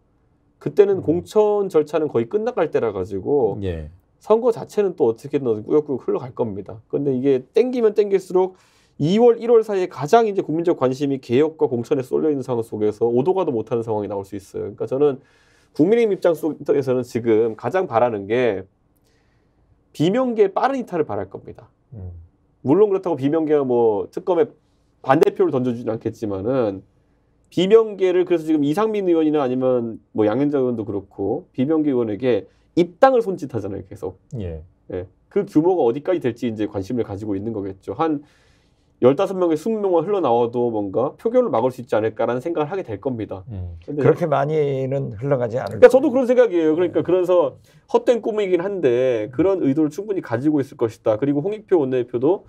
그때는 음. 공천 절차는 거의 끝나갈 때라 가지고 예. 선거 자체는 또 어떻게든 꾸역꾸역 흘러갈 겁니다. 그런데 이게 땡기면 땡길수록 2월, 1월 사이에 가장 이제 국민적 관심이 개혁과 공천에 쏠려 있는 상황 속에서 오도가도 못하는 상황이 나올 수 있어요. 그러니까 저는 국민의힘 입장 속에서는 지금 가장 바라는 게비명계 빠른 이탈을 바랄 겁니다. 음. 물론 그렇다고 비명계가 뭐 특검에 반대표를 던져주진 않겠지만은 비명계를 그래서 지금 이상민 의원이나 아니면 뭐양현정 의원도 그렇고 비명계 의원에게 입당을 손짓하잖아요, 계속. 예. 예. 그 규모가 어디까지 될지 이제 관심을 가지고 있는 거겠죠. 한 열다섯 명의 스무 명만 흘러나와도 뭔가 표결을 막을 수 있지 않을까라는 생각을 하게 될 겁니다. 음. 그렇게 많이는 흘러가지 않을 그러니까 저도 그런 생각이에요. 그러니까 네. 그래서 헛된 꿈이긴 한데 그런 의도를 충분히 가지고 있을 것이다. 그리고 홍익표 원내대표도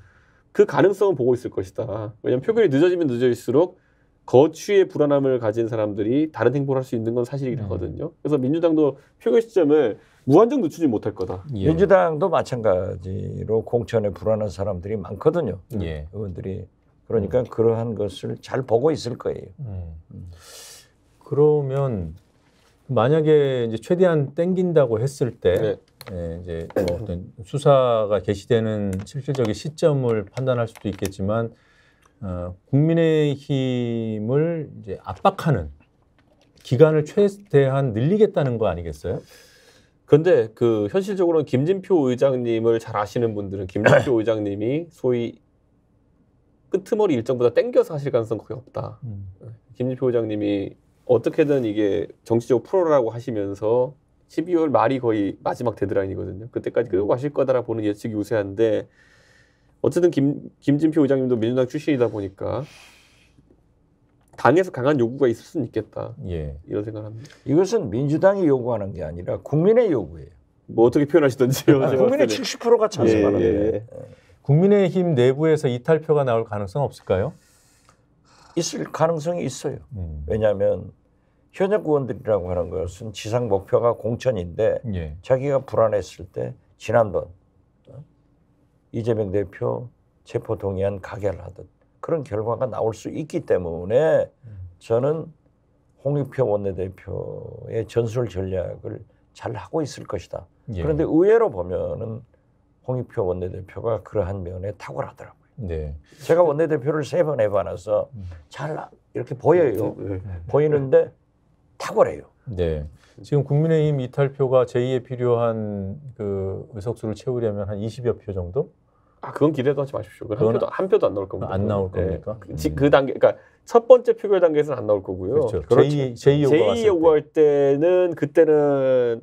그 가능성은 보고 있을 것이다. 왜냐하면 표결이 늦어지면 늦어질수록 거취의 불안함을 가진 사람들이 다른 행보를 할 수 있는 건 사실이거든요. 네. 음. 그래서 민주당도 표결 시점을 무한정 늦추지 못할 거다. 예. 민주당도 마찬가지로 공천에 불안한 사람들이 많거든요. 예. 의원들이 그러니까 음. 그러한 것을 잘 보고 있을 거예요. 음. 음. 그러면 만약에 이제 최대한 땡긴다고 했을 때 네. 예, 이제 뭐 어떤 수사가 개시되는 실질적인 시점을 판단할 수도 있겠지만 어, 국민의힘을 이제 압박하는 기간을 최대한 늘리겠다는 거 아니겠어요? 근데 그 현실적으로는 김진표 의장님을 잘 아시는 분들은 김진표 의장님이 소위 끄트머리 일정보다 땡겨서 하실 가능성 거의 없다. 음. 네. 김진표 의장님이 어떻게든 이게 정치적 프로라고 하시면서 12월 말이 거의 마지막 데드라인이거든요. 그때까지 끌고 음. 가실 거다라 보는 예측이 우세한데 어쨌든 김, 김진표 의장님도 민주당 출신이다 보니까 당에서 강한 요구가 있을 수는 있겠다. 예. 이런 생각을 합니다. 이것은 민주당이 요구하는 게 아니라 국민의 요구예요. 뭐 어떻게 표현하시던지요. 아, 국민의 70%가 찬성하는데. 예, 예. 예. 국민의힘 내부에서 이탈표가 나올 가능성 없을까요? 있을 가능성이 있어요. 음. 왜냐하면 현역 의원들이라고 하는 것은 지상 목표가 공천인데 예. 자기가 불안했을 때 지난번 어? 이재명 대표 체포 동의안 가결하듯 그런 결과가 나올 수 있기 때문에 저는 홍익표 원내대표의 전술 전략을 잘 하고 있을 것이다. 예. 그런데 의외로 보면은 홍익표 원내대표가 그러한 면에 탁월하더라고요. 네. 제가 원내대표를 세 번 해봐서 음. 잘 이렇게 보여요. 네. 네. 네. 보이는데 탁월해요. 네. 지금 국민의힘 이탈표가 제2에 필요한 그 의석수를 채우려면 한 20여 표 정도? 아 그건 기대도 하지 마십시오. 그건 한 표도 한 표도 안 나올 겁니다. 안 나올 네. 겁니까? 네. 음. 그 단계, 그러니까 첫 번째 표결 단계에서는 안 나올 거고요. 그렇죠. 그렇죠. 제2 제2 요구할 때는 그때는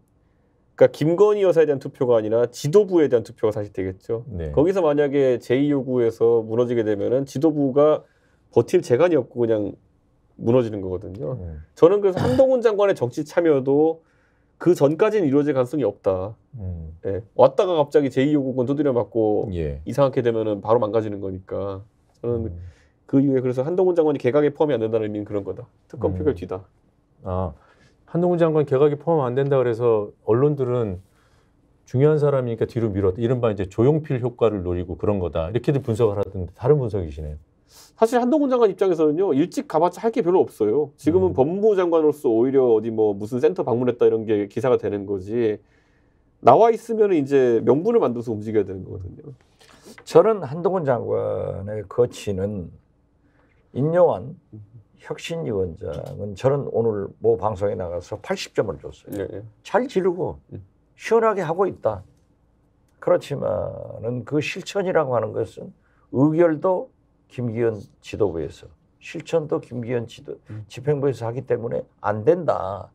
그러니까 김건희 여사에 대한 투표가 아니라 지도부에 대한 투표가 사실 되겠죠. 네. 거기서 만약에 제2 요구에서 무너지게 되면은 지도부가 버틸 재간이 없고 그냥 무너지는 거거든요. 네. 저는 그래서 한동훈 장관의 정치 참여도 그 전까지는 이루어질 가능성이 없다. 음. 예. 왔다가 갑자기 제2요구권 두드려 맞고 예. 이상하게 되면은 바로 망가지는 거니까 저는 음. 그 이후에 그래서 한동훈 장관이 개각에 포함이 안 된다는 의미는 그런 거다. 특검 음. 표결 뒤다. 아 한동훈 장관 개각에 포함 안 된다 그래서 언론들은 중요한 사람이니까 뒤로 밀었다. 이른바 이제 조용필 효과를 노리고 그런 거다. 이렇게들 분석을 하던데 다른 분석이시네요. 사실 한동훈 장관 입장에서는요 일찍 가봤자 할 게 별로 없어요. 지금은 음. 법무부 장관으로서 오히려 어디 뭐 무슨 센터 방문했다 이런 게 기사가 되는 거지 나와 있으면 이제 명분을 만들어서 움직여야 되는 거거든요. 저는 한동훈 장관의 거치는 인요한 혁신위원장은 저는 오늘 모 방송에 나가서 80점을 줬어요. 네. 잘 지르고 음. 시원하게 하고 있다. 그렇지만은 그 실천이라고 하는 것은 의결도 김기현 지도부에서 실천도 김기현 지도 집행부에서 하기 때문에 안 된다.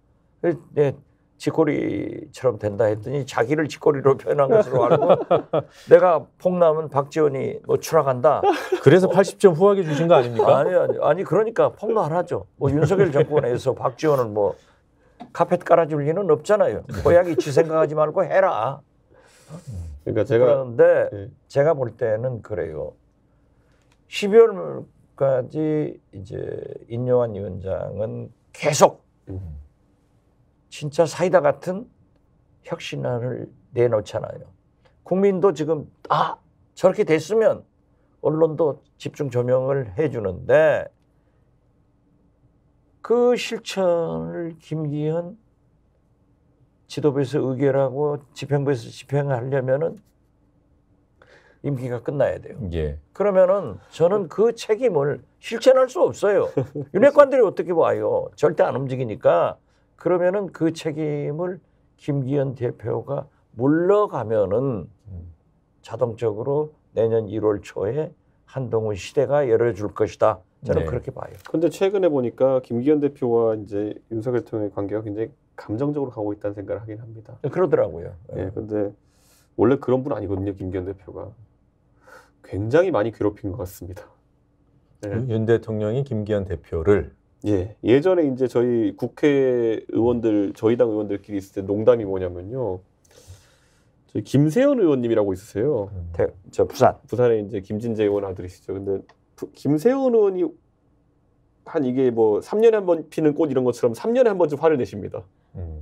내 짓거리처럼 된다 했더니 자기를 짓거리로 표현한 것으로 알고 내가 폭남은 박지원이 뭐 추락한다. 그래서 80점 후하게 주신 거 아닙니까? 아니 아니 아니 그러니까 폭로하죠뭐 윤석열 정권에서 박지원은 뭐 카펫 깔아줄 리는 없잖아요. 고양이 지 생각하지 말고 해라. 그러니까 제가 그런데 예. 제가 볼 때는 그래요. 12월까지 이제 인요한 위원장은 계속 진짜 사이다 같은 혁신안을 내놓잖아요. 국민도 지금 아 저렇게 됐으면 언론도 집중 조명을 해주는데 그 실천을 김기현 지도부에서 의결하고 집행부에서 집행하려면은 임기가 끝나야 돼요. 예. 그러면은 저는 그 책임을 실천할 수 없어요. 윤핵관들이 어떻게 봐요 절대 안 움직이니까 그러면은 그 책임을 김기현 대표가 물러가면은 음. 자동적으로 내년 1월 초에 한동훈 시대가 열어줄 것이다. 저는 네. 그렇게 봐요. 근데 최근에 보니까 김기현 대표와 이제 윤석열 대통령의 관계가 굉장히 감정적으로 가고 있다는 생각을 하긴 합니다. 그러더라고요. 예, 네, 근데 원래 그런 분 아니거든요, 김기현 대표가. 굉장히 많이 괴롭힌 것 같습니다. 네. 음, 윤 대통령이 김기현 대표를 예 예전에 이제 저희 국회 의원들 저희 당 의원들끼리 있을 때 농담이 뭐냐면요. 저희 김세현 의원님이라고 있으세요. 음. 대, 저 부산 부산에 이제 김진재 의원 아들이시죠. 근데 부, 김세현 의원이 한 이게 뭐 3년에 한 번 피는 꽃 이런 것처럼 3년에 한 번쯤 화를 내십니다. 음.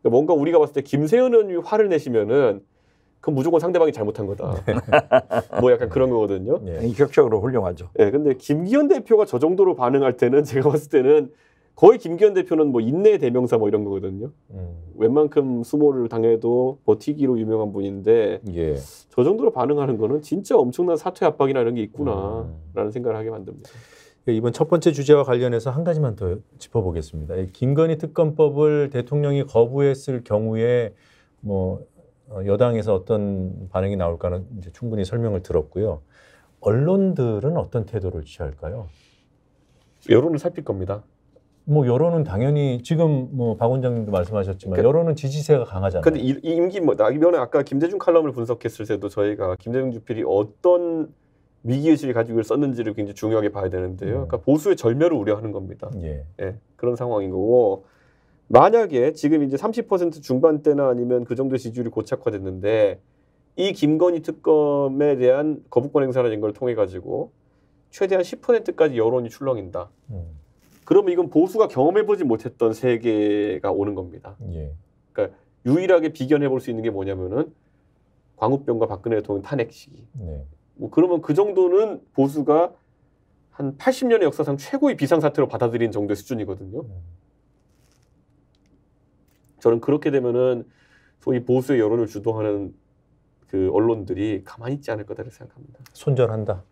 그러니까 뭔가 우리가 봤을 때 김세현 의원이 화를 내시면은 그 무조건 상대방이 잘못한 거다. 뭐 약간 그런 거거든요. 예, 인격적으로 네, 훌륭하죠. 예, 근데 김기현 대표가 저 정도로 반응할 때는 제가 봤을 때는 거의 김기현 대표는 뭐 인내 대명사 뭐 이런 거거든요. 음. 웬만큼 수모를 당해도 버티기로 유명한 분인데 예. 저 정도로 반응하는 거는 진짜 엄청난 사퇴 압박이나 이런 게 있구나라는 음. 생각을 하게 만듭니다. 예, 이번 첫 번째 주제와 관련해서 한 가지만 더 짚어보겠습니다. 김건희 특검법을 대통령이 거부했을 경우에 뭐 어, 여당에서 어떤 반응이 나올까는 이제 충분히 설명을 들었고요. 언론들은 어떤 태도를 취할까요? 여론을 살필 겁니다. 뭐 여론은 당연히 지금 뭐박 원장님도 말씀하셨지만 그 여론은 지지세가 강하잖아요. 근데 이, 임기 뭐 이번에 아까 김대중 칼럼을 분석했을 때도 저희가 김대중 주필이 어떤 위기의식을 가지고 썼는지를 굉장히 중요하게 봐야 되는데요. 음. 그러니까 보수의 절멸을 우려하는 겁니다. 예. 예. 그런 상황인 거고 만약에 지금 이제 30% 중반대나 아니면 그 정도 지지율이 고착화됐는데 이 김건희 특검에 대한 거부권 행사라는 걸 통해 가지고 최대한 10%까지 여론이 출렁인다. 음. 그러면 이건 보수가 경험해보지 못했던 세계가 오는 겁니다. 예. 그러니까 유일하게 비견해볼 수 있는 게 뭐냐면은 광우병과 박근혜 대통령 탄핵 시기. 네. 뭐 그러면 그 정도는 보수가 한 80년의 역사상 최고의 비상사태로 받아들인 정도의 수준이거든요. 음. 저는 그렇게 되면은 소위 보수의 여론을 주도하는 그 언론들이 가만히 있지 않을 거다를 생각합니다. 손절한다.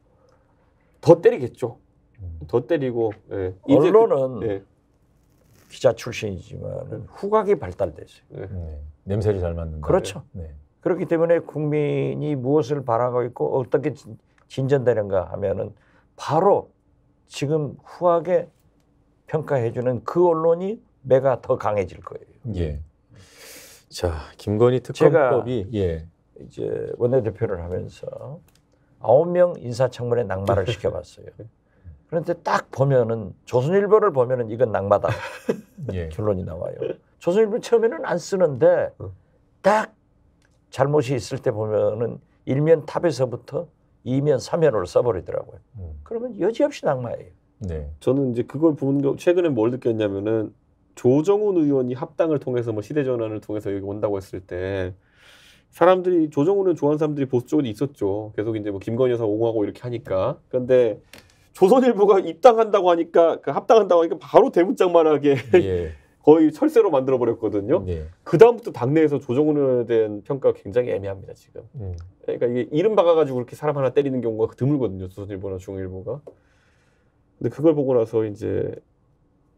더 때리겠죠. 음. 더 때리고 예. 그 언론은 그, 예. 기자 출신이지만 후각이 발달됐어요. 네. 네. 냄새를 잘 맡는다. 그렇죠. 네. 그렇기 때문에 국민이 무엇을 바라고 있고 어떻게 진전되는가 하면은 바로 지금 후하게 평가해주는 그 언론이 매가 더 강해질 거예요. 예. 자, 김건희 특검법이 예. 이제 원내대표를 하면서 아홉 명 인사청문회 낙마를 시켜봤어요. 그런데 딱 보면은 조선일보를 보면은 이건 낙마다 예. 결론이 나와요. 조선일보 처음에는 안 쓰는데 어. 딱 잘못이 있을 때 보면은 일면 탑에서부터 이면삼면으로 써버리더라고요. 음. 그러면 여지없이 낙마예요. 네. 저는 이제 그걸 보는 게 최근에 뭘 느꼈냐면은 조정훈 의원이 합당을 통해서 뭐 시대 전환을 통해서 여기 온다고 했을 때 사람들이 조정훈을 좋아하는 사람들이 보수 쪽에 있었죠. 계속 이제 뭐 김건희 여사 옹호하고 이렇게 하니까. 그런데 조선일보가 입당한다고 하니까 그 합당한다고 하니까 바로 대문짝만하게 예. 거의 철새로 만들어 버렸거든요. 예. 그 다음부터 당내에서 조정훈에 대한 평가가 굉장히 애매합니다 지금. 음. 그러니까 이게 이름 박아가지고 그렇게 사람 하나 때리는 경우가 드물거든요. 조선일보나 중일보가. 근데 그걸 보고 나서 이제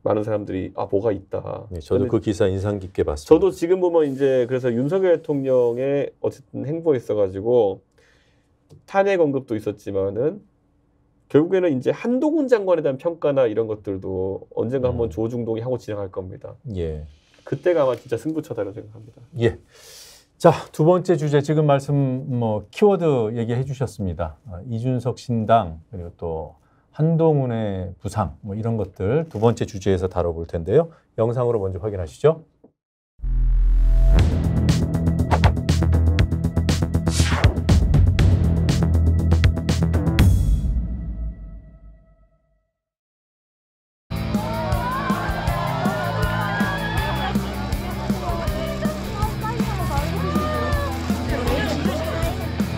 많은 사람들이 아 뭐가 있다. 네, 저도 그 기사 인상 깊게 봤어요. 저도 지금 보면 이제 그래서 윤석열 대통령의 어쨌든 행보 있어가지고 탄핵 언급도 있었지만은 결국에는 이제 한동훈 장관에 대한 평가나 이런 것들도 언젠가 음. 한번 조중동이 하고 진행할 겁니다. 예. 그때가 아마 진짜 승부처다라고 생각합니다. 예. 자, 두 번째 주제 지금 말씀 뭐 키워드 얘기해 주셨습니다. 아, 이준석 신당 그리고 또 한동훈의 부상 뭐 이런 것들 두 번째 주제에서 다뤄볼 텐데요. 영상으로 먼저 확인하시죠.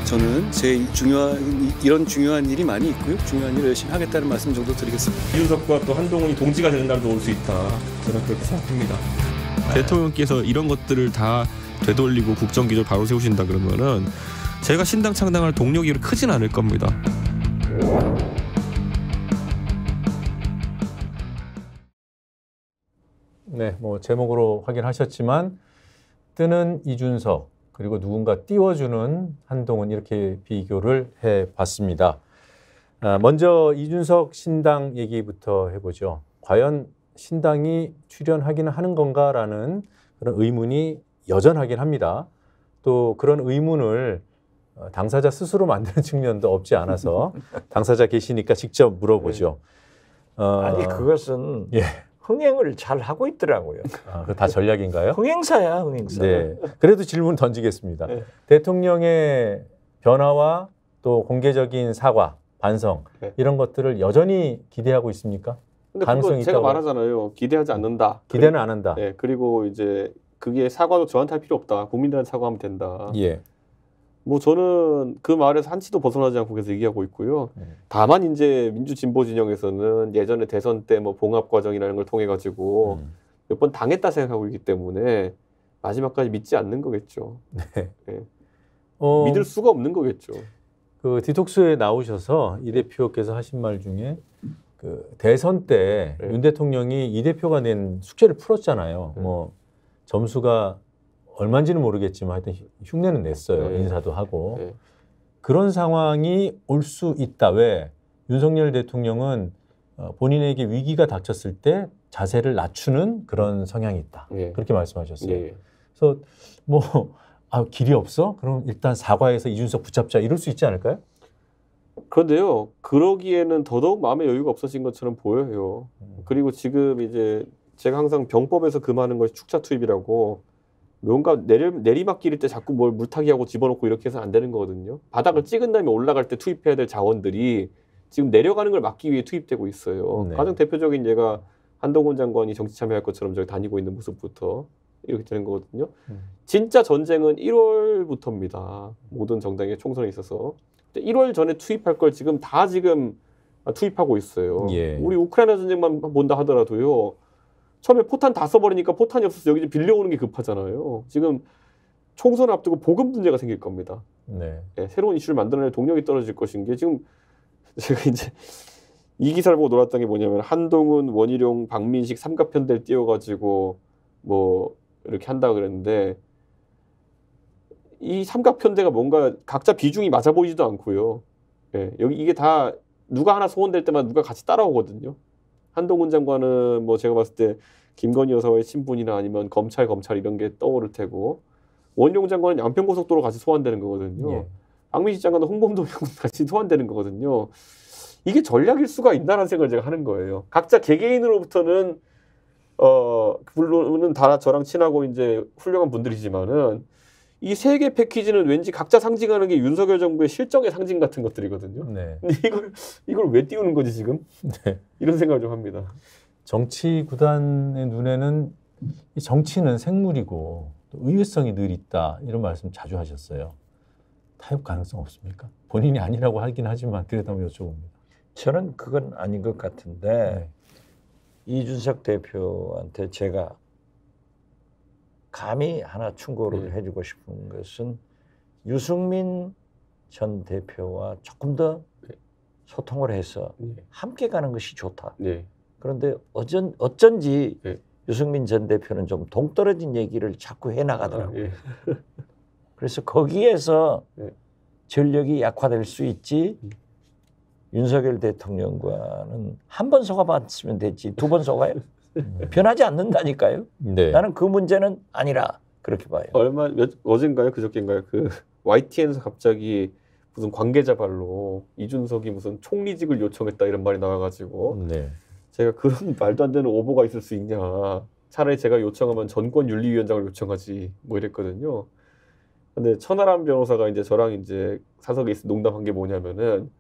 저는 제 중요한 이런 중요한 일이 많이 있고요. 중요한 일을 열심히 하겠다는 말씀 정도 드리겠습니다. 이윤석과 또 한동훈이 동지가 되는 날도 올 수 있다. 저는 그렇게 생각합니다. 대통령께서 이런 것들을 다 되돌리고 국정기조 바로 세우신다 그러면은 제가 신당 창당할 동력이 크진 않을 겁니다. 네, 뭐 제목으로 확인하셨지만 뜨는 이준석 그리고 누군가 띄워주는 한동훈 이렇게 비교를 해봤습니다. 아, 먼저 이준석 신당 얘기부터 해보죠. 과연 신당이 출연하기는 하는 건가라는 그런 의문이 여전하긴 합니다. 또 그런 의문을 어, 당사자 스스로 만드는 측면도 없지 않아서 당사자 계시니까 직접 물어보죠. 네. 어... 아니 그것은 예. 흥행을 잘 하고 있더라고요. 아, 그다 전략인가요? 흥행사야, 흥행사. 네. 그래도 질문 던지겠습니다. 네. 대통령의 변화와 또 공개적인 사과, 반성 네. 이런 것들을 여전히 기대하고 있습니까? 근데 가능성이 제가 있다고. 말하잖아요. 기대하지 않는다. 기대는 그리고, 안 한다. 네, 그리고 이제 그게 사과도 저한테 할 필요 없다. 국민들한테 사과하면 된다. 예. 뭐 저는 그 말에서 한치도 벗어나지 않고 계속 얘기하고 있고요. 네. 다만 이제 민주진보 진영에서는 예전에 대선 때 뭐 봉합 과정이라는 걸 통해 가지고 음. 몇번 당했다 생각하고 있기 때문에 마지막까지 믿지 않는 거겠죠. 네. 네. 어, 믿을 수가 없는 거겠죠. 그 디톡스에 나오셔서 이 대표께서 하신 말 중에 그 대선 때윤 네. 대통령이 이 대표가 낸 숙제를 풀었잖아요. 네. 뭐 점수가 얼마인지는 모르겠지만 하여튼 흉내는 냈어요. 네. 인사도 하고. 네. 그런 상황이 올 수 있다. 왜? 윤석열 대통령은 어, 본인에게 위기가 닥쳤을 때 자세를 낮추는 그런 성향이 있다. 예. 그렇게 말씀하셨어요. 예. 그래서 뭐 아, 길이 없어? 그럼 일단 사과해서 이준석 붙잡자 이럴 수 있지 않을까요? 그런데요, 그러기에는 더더욱 마음의 여유가 없어진 것처럼 보여요. 음. 그리고 지금 이제 제가 항상 병법에서 금하는 것이 축차 투입이라고 뭔가 내리, 내리막길일 때 자꾸 뭘 물타기하고 집어넣고 이렇게 해서는 안 되는 거거든요. 바닥을 음. 찍은 다음에 올라갈 때 투입해야 될 자원들이 지금 내려가는 걸 막기 위해 투입되고 있어요. 네. 가장 대표적인 예가 한동훈 장관이 정치 참여할 것처럼 저기 다니고 있는 모습부터 이렇게 되는 거거든요. 음. 진짜 전쟁은 1월부터입니다. 모든 정당의 총선에 있어서 1월 전에 투입할 걸 지금 다 지금 아, 투입하고 있어요. 예. 우리 우크라이나 전쟁만 본다 하더라도요. 처음에 포탄 다 써버리니까 포탄이 없어서 여기 좀 빌려오는 게 급하잖아요. 지금 총선 앞두고 보급 문제가 생길 겁니다. 네. 네, 새로운 이슈를 만들어낼 동력이 떨어질 것인 게 지금 제가 이제 이 기사를 보고 놀랐던 게 뭐냐면 한동훈, 원희룡, 박민식 삼각편대를 띄워가지고 뭐 이렇게 한다 그랬는데 이 삼각편대가 뭔가 각자 비중이 맞아 보이지도 않고요. 예, 여기 이게 다 누가 하나 소원될 때만 누가 같이 따라오거든요. 한동훈 장관은 뭐 제가 봤을 때 김건희 여사와의 신분이나 아니면 검찰 검찰 이런 게 떠오를 테고 원용 장관은 양평 고속도로 같이 소환되는 거거든요. 예. 박민식 장관은 홍범도 같이 소환되는 거거든요. 이게 전략일 수가 있나라는 생각을 제가 하는 거예요. 각자 개개인으로부터는 어 물론은 다 저랑 친하고 이제 훌륭한 분들이지만은 이세개 패키지는 왠지 각자 상징하는 게 윤석열 정부의 실정의 상징 같은 것들이거든요. 네. 근데 이걸 이걸 왜 띄우는 거지 지금? 네. 이런 생각을 좀 합니다. 정치 구단의 눈에는 정치는 생물이고 의외성이 늘 있다 이런 말씀 자주 하셨어요. 타협 가능성 없습니까? 본인이 아니라고 하긴 하지만 그래도 한 여쭤봅니다. 저는 그건 아닌 것 같은데 네. 이준석 대표한테 제가 감히 하나 충고를 네. 해주고 싶은 것은 유승민 전 대표와 조금 더 네. 소통을 해서 네. 함께 가는 것이 좋다. 네. 그런데 어쩐, 어쩐지 네. 유승민 전 대표는 좀 동떨어진 얘기를 자꾸 해 나가더라고요. 아, 예. 그래서 거기에서 네. 전력이 약화될 수 있지 음. 윤석열 대통령과는 한번 속아봤으면 됐지 두번 속아요. 음. 변하지 않는다니까요. 네. 나는 그 문제는 아니라 그렇게 봐요. 얼마 몇, 어젠가요? 그저께인가요? 그 YTN에서 그 갑자기 무슨 관계자 발로 이준석이 무슨 총리직을 요청했다 이런 말이 나와가지고 네. 제가 그런 말도 안 되는 오보가 있을 수 있냐. 차라리 제가 요청하면 전권 윤리위원장을 요청하지 뭐 이랬거든요. 근데 천하람 변호사가 이제 저랑 이제 사석에 있어 농담한 게 뭐냐면은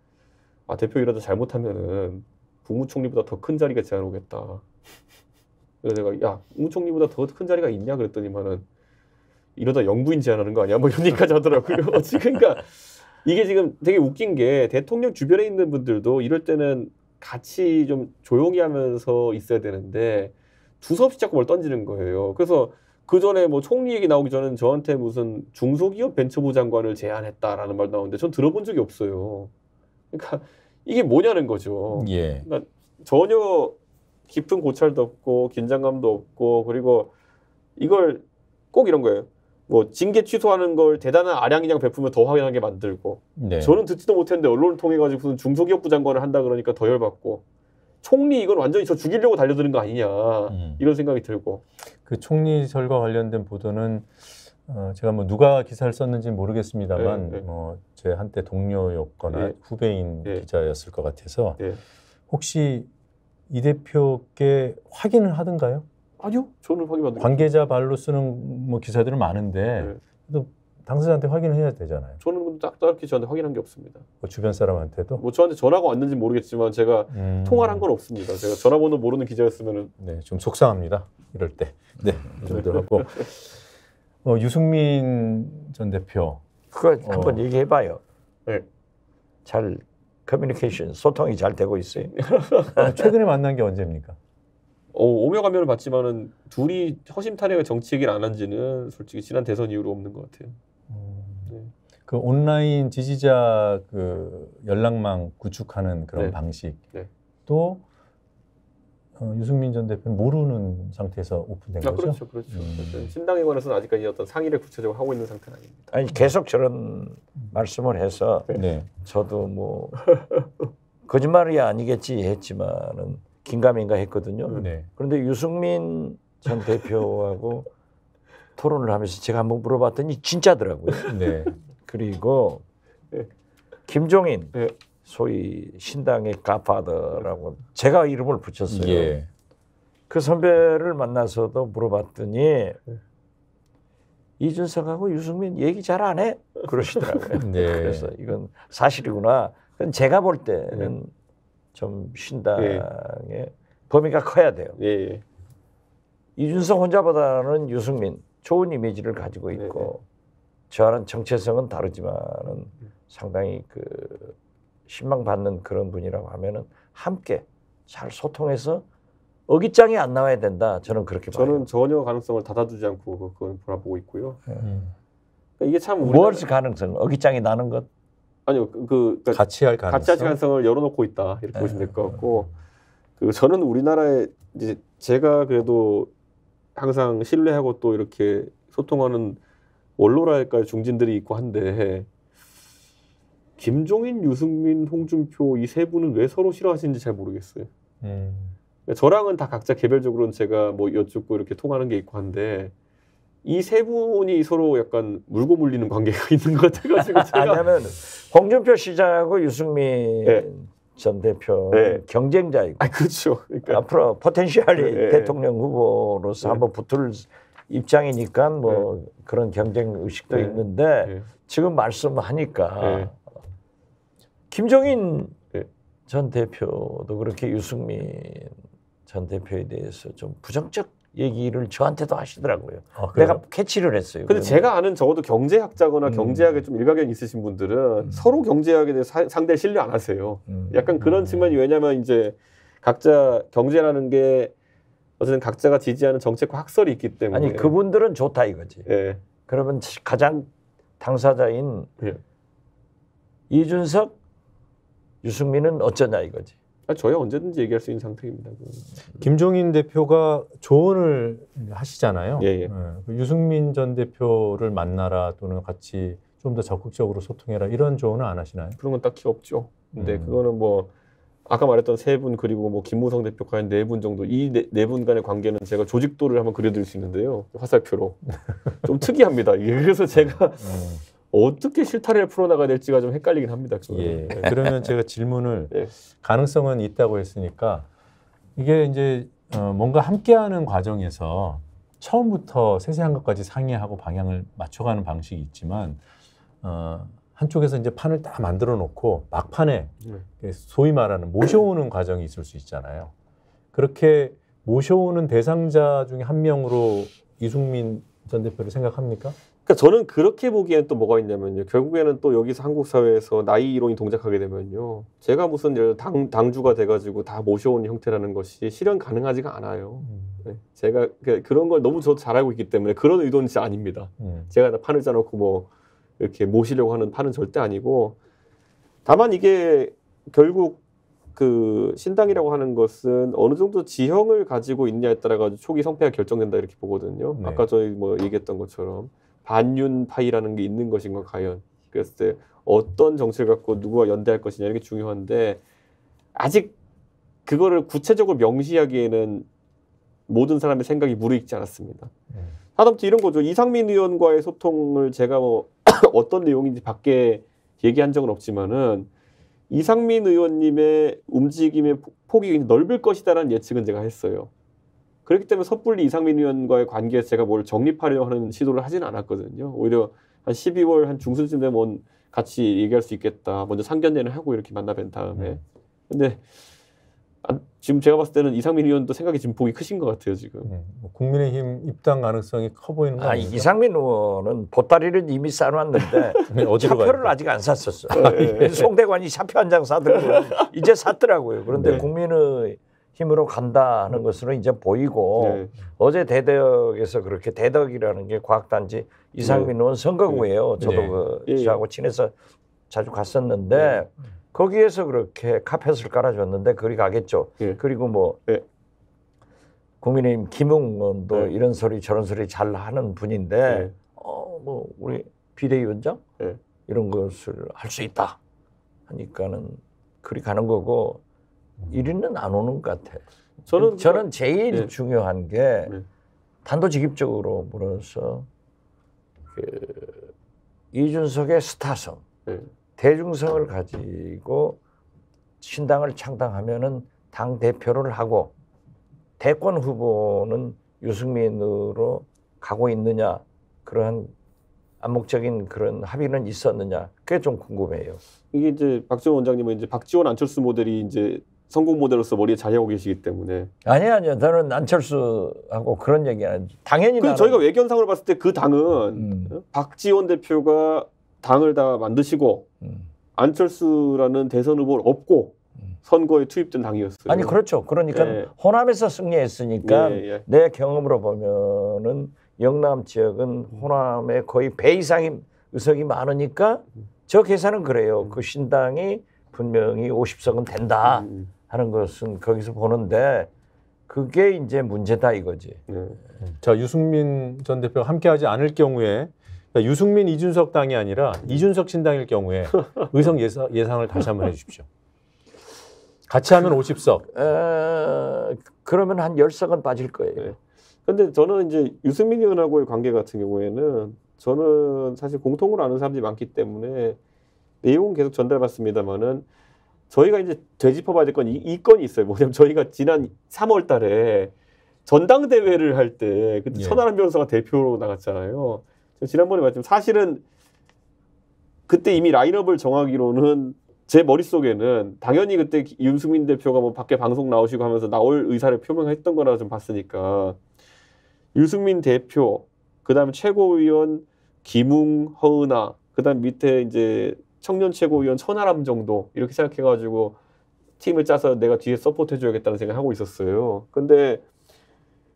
아 대표 이라도 잘못하면은 국무총리보다 더 큰 자리가 제안 오겠다. 그래서 내가 야 우총리보다 더 큰 자리가 있냐 그랬더니만은 이러다 영부인 제안하는 거 아니야? 뭐 이런 얘기까지 하더라고요. 지금 그러니까 이게 지금 되게 웃긴 게 대통령 주변에 있는 분들도 이럴 때는 같이 좀 조용히 하면서 있어야 되는데 두서없이 자꾸 뭘 던지는 거예요. 그래서 그 전에 뭐 총리 얘기 나오기 전에 저한테 무슨 중소기업 벤처부 장관을 제안했다라는 말 나오는데 전 들어본 적이 없어요. 그러니까 이게 뭐냐는 거죠. 예. 그러니까 전혀 깊은 고찰도 없고 긴장감도 없고 그리고 이걸 꼭 이런 거예요. 뭐 징계 취소하는 걸 대단한 아량이량 베풀면 더 확연하게 만들고 네. 저는 듣지도 못했는데 언론을 통해 가지고 중소기업부 장관을 한다 그러니까 더 열받고 총리 이건 완전히 저 죽이려고 달려드는 거 아니냐 음. 이런 생각이 들고 그 총리 설과 관련된 보도는 어, 제가 뭐 누가 기사를 썼는지 모르겠습니다만 네, 네. 어, 제 한때 동료였거나 예. 후배인 예. 기자였을 것 같아서 예. 혹시 이 대표께 확인을 하던가요? 아니요, 저는 확인 받는 관계자 발로 쓰는 뭐 기사들은 많은데 네. 당사자한테 확인을 해야 되잖아요. 저는 딱 딱히 저한테 확인한 게 없습니다. 뭐 주변 사람한테도? 뭐 저한테 전화가 왔는지 모르겠지만 제가 음. 통화한건 없습니다. 제가 전화번호 모르는 기자였으면은 네, 좀 속상합니다. 이럴 때. 네, 이 정도 고 어, 유승민 전 대표 그거 어. 한번 얘기해봐요. 네. 잘 커뮤니케이션, 소통이 잘 되고 있어요. 최근에 만난 게 언제입니까? 어, 오며 가며를 봤지만은 둘이 허심탄회하게 정치 얘기를 안한 지는 솔직히 지난 대선 이후로 없는 것 같아요. 음, 네. 그 온라인 지지자 그 연락망 구축하는 그런 네. 방식 네. 또 어, 유승민 전 대표는 모르는 상태에서 오픈된 아, 거죠. 그렇죠, 그렇죠. 음. 신당에 관해서는 아직까지 어떤 상의를 구체적으로 하고 있는 상태 아닙니다. 아니 계속 저런 말씀을 해서 네. 네. 저도 뭐 거짓말이 아니겠지 했지만은 긴가민가 했거든요. 음. 네. 그런데 유승민 전 대표하고 토론을 하면서 제가 한번 물어봤더니 진짜더라고요. 네. 그리고 네. 김종인 네. 소위 신당의 가파더라고 제가 이름을 붙였어요. 예. 그 선배를 만나서도 물어봤더니 이준석하고 유승민 얘기 잘 안 해? 그러시더라고요. 네. 그래서 이건 사실이구나. 그건 제가 볼 때는 네. 좀 신당의 네. 범위가 커야 돼요. 네. 이준석 혼자보다는 유승민 좋은 이미지를 가지고 있고 네. 저와는 정체성은 다르지만 상당히 그 신망받는 그런 분이라고 하면은 함께 잘 소통해서 어깃장이 안 나와야 된다. 저는 그렇게 저는 봐요. 저는 전혀 가능성을 닫아두지 않고 그걸 바라보고 있고요. 네. 음. 니 그러니까 이게 참 무엇이 가능성? 어깃장이 나는 것? 아니요, 그, 그 그러니까 같이 할 가능성? 같이 할 가능성을 열어놓고 있다 이렇게 네. 보시면 될 것 같고, 그 저는 우리나라에 이제 제가 그래도 항상 신뢰하고 또 이렇게 소통하는 원로랄까 중진들이 있고 한데 김종인, 유승민, 홍준표 이 세 분은 왜 서로 싫어하시는지 잘 모르겠어요. 음. 저랑은 다 각자 개별적으로는 제가 뭐 여쭙고 이렇게 통하는 게 있고 한데 이 세 분이 서로 약간 물고 물리는 관계가 있는 것 같아가지고 제가 왜냐면 홍준표 시장하고 유승민 네. 전 대표 네. 경쟁자이고 아, 그렇죠. 그러니까. 앞으로 포텐셜이 네. 대통령 후보로서 네. 한번 붙을 입장이니까 뭐 네. 그런 경쟁 의식도 네. 있는데 지금 말씀하니까 김종인 전 대표도 그렇게 유승민 전 대표에 대해서 좀 부정적 얘기를 저한테도 하시더라고요. 아, 내가 캐치를 했어요. 근데 그러면. 제가 아는 적어도 경제학자거나 음. 경제학에 좀 일가견 있으신 분들은 음. 서로 경제학에 대해 상대 신뢰 안 하세요. 음. 약간 그런 음. 측면이 왜냐면 이제 각자 경제라는 게 어쨌든 각자가 지지하는 정책과 학설이 있기 때문에 아니 그분들은 좋다 이거지. 예. 그러면 가장 당사자인 예. 이준석 유승민은 어쩌냐 이거지. 아, 저야 언제든지 얘기할 수 있는 상태입니다. 김종인 대표가 조언을 하시잖아요. 예, 예. 예. 그 유승민 전 대표를 만나라 또는 같이 좀 더 적극적으로 소통해라 이런 조언은 안 하시나요? 그런 건 딱히 없죠. 근데 음. 그거는 뭐 아까 말했던 세 분 그리고 뭐 김무성 대표까지 네분 정도 이네 네 분 간의 관계는 제가 조직도를 한번 그려드릴 수 있는데요 화살표로 좀 특이합니다 이 그래서 제가 음. 어떻게 실타래를 풀어나가야 될지가 좀 헷갈리긴 합니다. 예, 네. 그러면 제가 질문을 예. 가능성은 있다고 했으니까 이게 이제 어, 뭔가 함께하는 과정에서 처음부터 세세한 것까지 상의하고 방향을 맞춰가는 방식이 있지만 어, 한쪽에서 이제 판을 다 만들어 놓고 막판에 네. 소위 말하는 모셔오는 과정이 있을 수 있잖아요. 그렇게 모셔오는 대상자 중에 한 명으로 이승민 전 대표를 생각합니까? 그러니까 저는 그렇게 보기에는 또 뭐가 있냐면요. 결국에는 또 여기서 한국 사회에서 나이 이론이 동작하게 되면요. 제가 무슨 당, 당주가 돼가지고 다모셔온 형태라는 것이 실현 가능하지가 않아요. 음. 네. 제가 그, 그런걸 너무 저도 잘 알고 있기 때문에 그런 의도는 진짜 아닙니다. 음. 제가 판을 짜놓고 뭐 이렇게 모시려고 하는 판은 절대 아니고 다만 이게 결국 그 신당이라고 하는 것은 어느 정도 지형을 가지고 있냐에 따라 가지고 초기 성패가 결정된다 이렇게 보거든요. 네. 아까 저희 뭐 얘기했던 것처럼 반윤파이라는 게 있는 것인가 과연 그랬을 때 어떤 정책을 갖고 누구와 연대할 것이냐 이게 중요한데 아직 그거를 구체적으로 명시하기에는 모든 사람의 생각이 무르익지 않았습니다. 음. 하다못해 이런 거죠. 이상민 의원과의 소통을 제가 뭐 어떤 내용인지 밖에 얘기한 적은 없지만은 이상민 의원님의 움직임의 폭이 넓을 것이다라는 예측은 제가 했어요. 그렇기 때문에 섣불리 이상민 의원과의 관계에서 제가 뭘 정립하려 하는 시도를 하지는 않았거든요. 오히려 한 12월 한 중순쯤 되면 같이 얘기할 수 있겠다. 먼저 상견례를 하고 이렇게 만나 뵌 다음에. 네. 근데 아, 지금 제가 봤을 때는 이상민 의원도 생각이 지금 폭이 크신 것 같아요 지금. 네. 뭐 국민의힘 입당 가능성이 커 보이는 거 아, 아닙니까? 이상민 의원은 보따리를 이미 싸놨는데 샤표를 아직 안 샀었어. 아, 송대관이 샤표 한 장사더라고 이제 샀더라고요. 그런데 네. 국민의 힘으로 간다는 음. 것으로 이제 보이고 네. 어제 대덕에서 그렇게 대덕이라는 게 과학단지 이상민 네. 의원 선거구예요. 네. 저도 네. 그 예, 예. 저하고 친해서 자주 갔었는데 거기에서 그렇게 카펫을 깔아줬는데 그리 가겠죠. 예. 그리고 뭐 국민의힘 김웅도 이런 소리 저런 소리 잘 하는 분인데 어 뭐 우리 비대위원장 이런 것을 할 수 있다 하니까는 그리 가는 거고 일위는 안 오는 것 같아요. 저는 저는 뭐, 제일 네. 중요한 게 네. 단도직입적으로 물어서 그 이준석의 스타성, 네. 대중성을 가지고 신당을 창당하면은 당 대표를 하고 대권 후보는 유승민으로 가고 있느냐 그러한 암묵적인 그런 합의는 있었느냐 그게 좀 궁금해요. 이게 이제 박지원 원장님은 이제 박지원 안철수 모델이 이제 성공 모델로서 머리에 자리하고 계시기 때문에 아니 아니요 저는 안철수하고 그런 얘기 안 당연히 그 저희가 외견상으로 봤을 때 그 당은 음. 박지원 대표가 당을 다 만드시고 음. 안철수라는 대선 후보를 없고 음. 선거에 투입된 당이었어요. 아니 그렇죠. 그러니까 예. 호남에서 승리했으니까 예, 예. 예. 내 경험으로 보면은 영남 지역은 호남에 거의 배 이상의 의석이 많으니까 음. 저 계산은 그래요. 음. 그 신당이 분명히 50석은 된다. 음. 하는 것은 거기서 보는데 그게 이제 문제다 이거지. 네. 자 유승민 전대표 함께하지 않을 경우에 그러니까 유승민 이준석 당이 아니라 이준석 신당일 경우에 의석 예상, 예상을 다시 한번 해주십시오. 같이 하면 50석. 에, 그러면 한 10석은 빠질 거예요. 네. 근데 저는 이제 유승민 의원하고의 관계 같은 경우에는 저는 사실 공통으로 아는 사람들이 많기 때문에 내용은 계속 전달받습니다만은 저희가 이제 되짚어 봐야 될 건이이 건이 있어요. 뭐냐면 저희가 지난 3월 달에 전당대회를 할 때 그때 예. 천하람 변호사가 대표로 나갔잖아요. 지난번에 말했지만 사실은 그때 이미 라인업을 정하기로는 제 머릿속에는 당연히 그때 윤승민 대표가 뭐 밖에 방송 나오시고 하면서 나올 의사를 표명했던 거라 좀 봤으니까 유승민 대표, 그 다음에 최고위원 김웅, 허은아, 그 다음 밑에 이제 청년 최고위원 천하람 정도 이렇게 생각해가지고 팀을 짜서 내가 뒤에 서포트 해줘야겠다는 생각을 하고 있었어요. 근데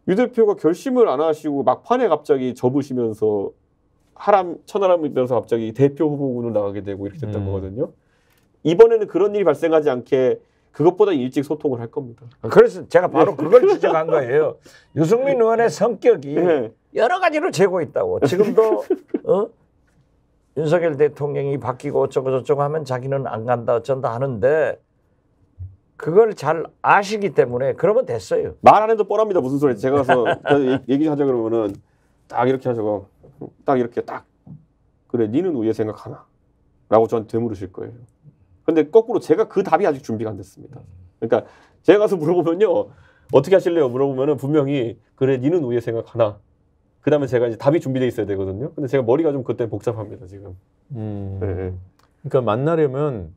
유 대표가 결심을 안 하시고 막판에 갑자기 접으시면서 하람 천하람이면서 갑자기 대표 후보군으로 나가게 되고 이렇게 됐던 음. 거거든요. 이번에는 그런 일이 발생하지 않게 그것보다 일찍 소통을 할 겁니다. 아, 그래서 제가 바로 그걸 지적한 거예요. 유승민 의원의 성격이 네. 여러 가지로 재고 있다고. 지금도 어? 윤석열 대통령이 바뀌고 어쩌고 저쩌고 하면 자기는 안 간다 어쩐다 하는데 그걸 잘 아시기 때문에 그러면 됐어요. 말 안 해도 뻔합니다. 무슨 소리? 제가 가서 얘기하자 그러면은 딱 이렇게 하시고 딱 이렇게 딱 그래 니는 우애 생각하나? 라고 저한테 물으실 거예요. 근데 거꾸로 제가 그 답이 아직 준비가 안 됐습니다. 그러니까 제가 가서 물어보면요. 어떻게 하실래요? 물어보면 분명히 그래 니는 우애 생각하나? 그 다음에 제가 이제 답이 준비되어 있어야 되거든요. 근데 제가 머리가 좀 그때 복잡합니다, 지금. 음. 네. 그러니까 만나려면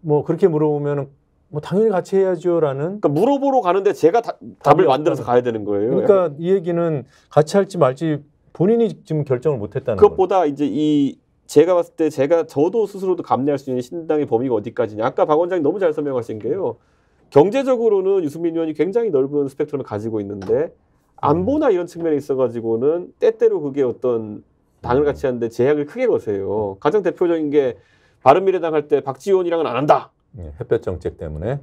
뭐 그렇게 물어보면 뭐 당연히 같이 해야죠라는. 그러니까 물어보러 가는데 제가 다, 답을 만들어서 가야 되는 거예요. 그러니까 약간. 이 얘기는 같이 할지 말지 본인이 지금 결정을 못 했다는 그것보다 거예 이제 이 제가 봤을 때 제가 저도 스스로도 감내할 수 있는 신당의 범위가 어디까지냐. 아까 박 원장이 너무 잘 설명하신 게요. 경제적으로는 유승민 의원이 굉장히 넓은 스펙트럼을 가지고 있는데 안보나 이런 측면에 있어가지고는 때때로 그게 어떤 당을 음. 같이 하는데 제약을 크게 거세요. 가장 대표적인 게 바른미래당 할 때 박지원이랑은 안 한다. 네, 햇볕 정책 때문에.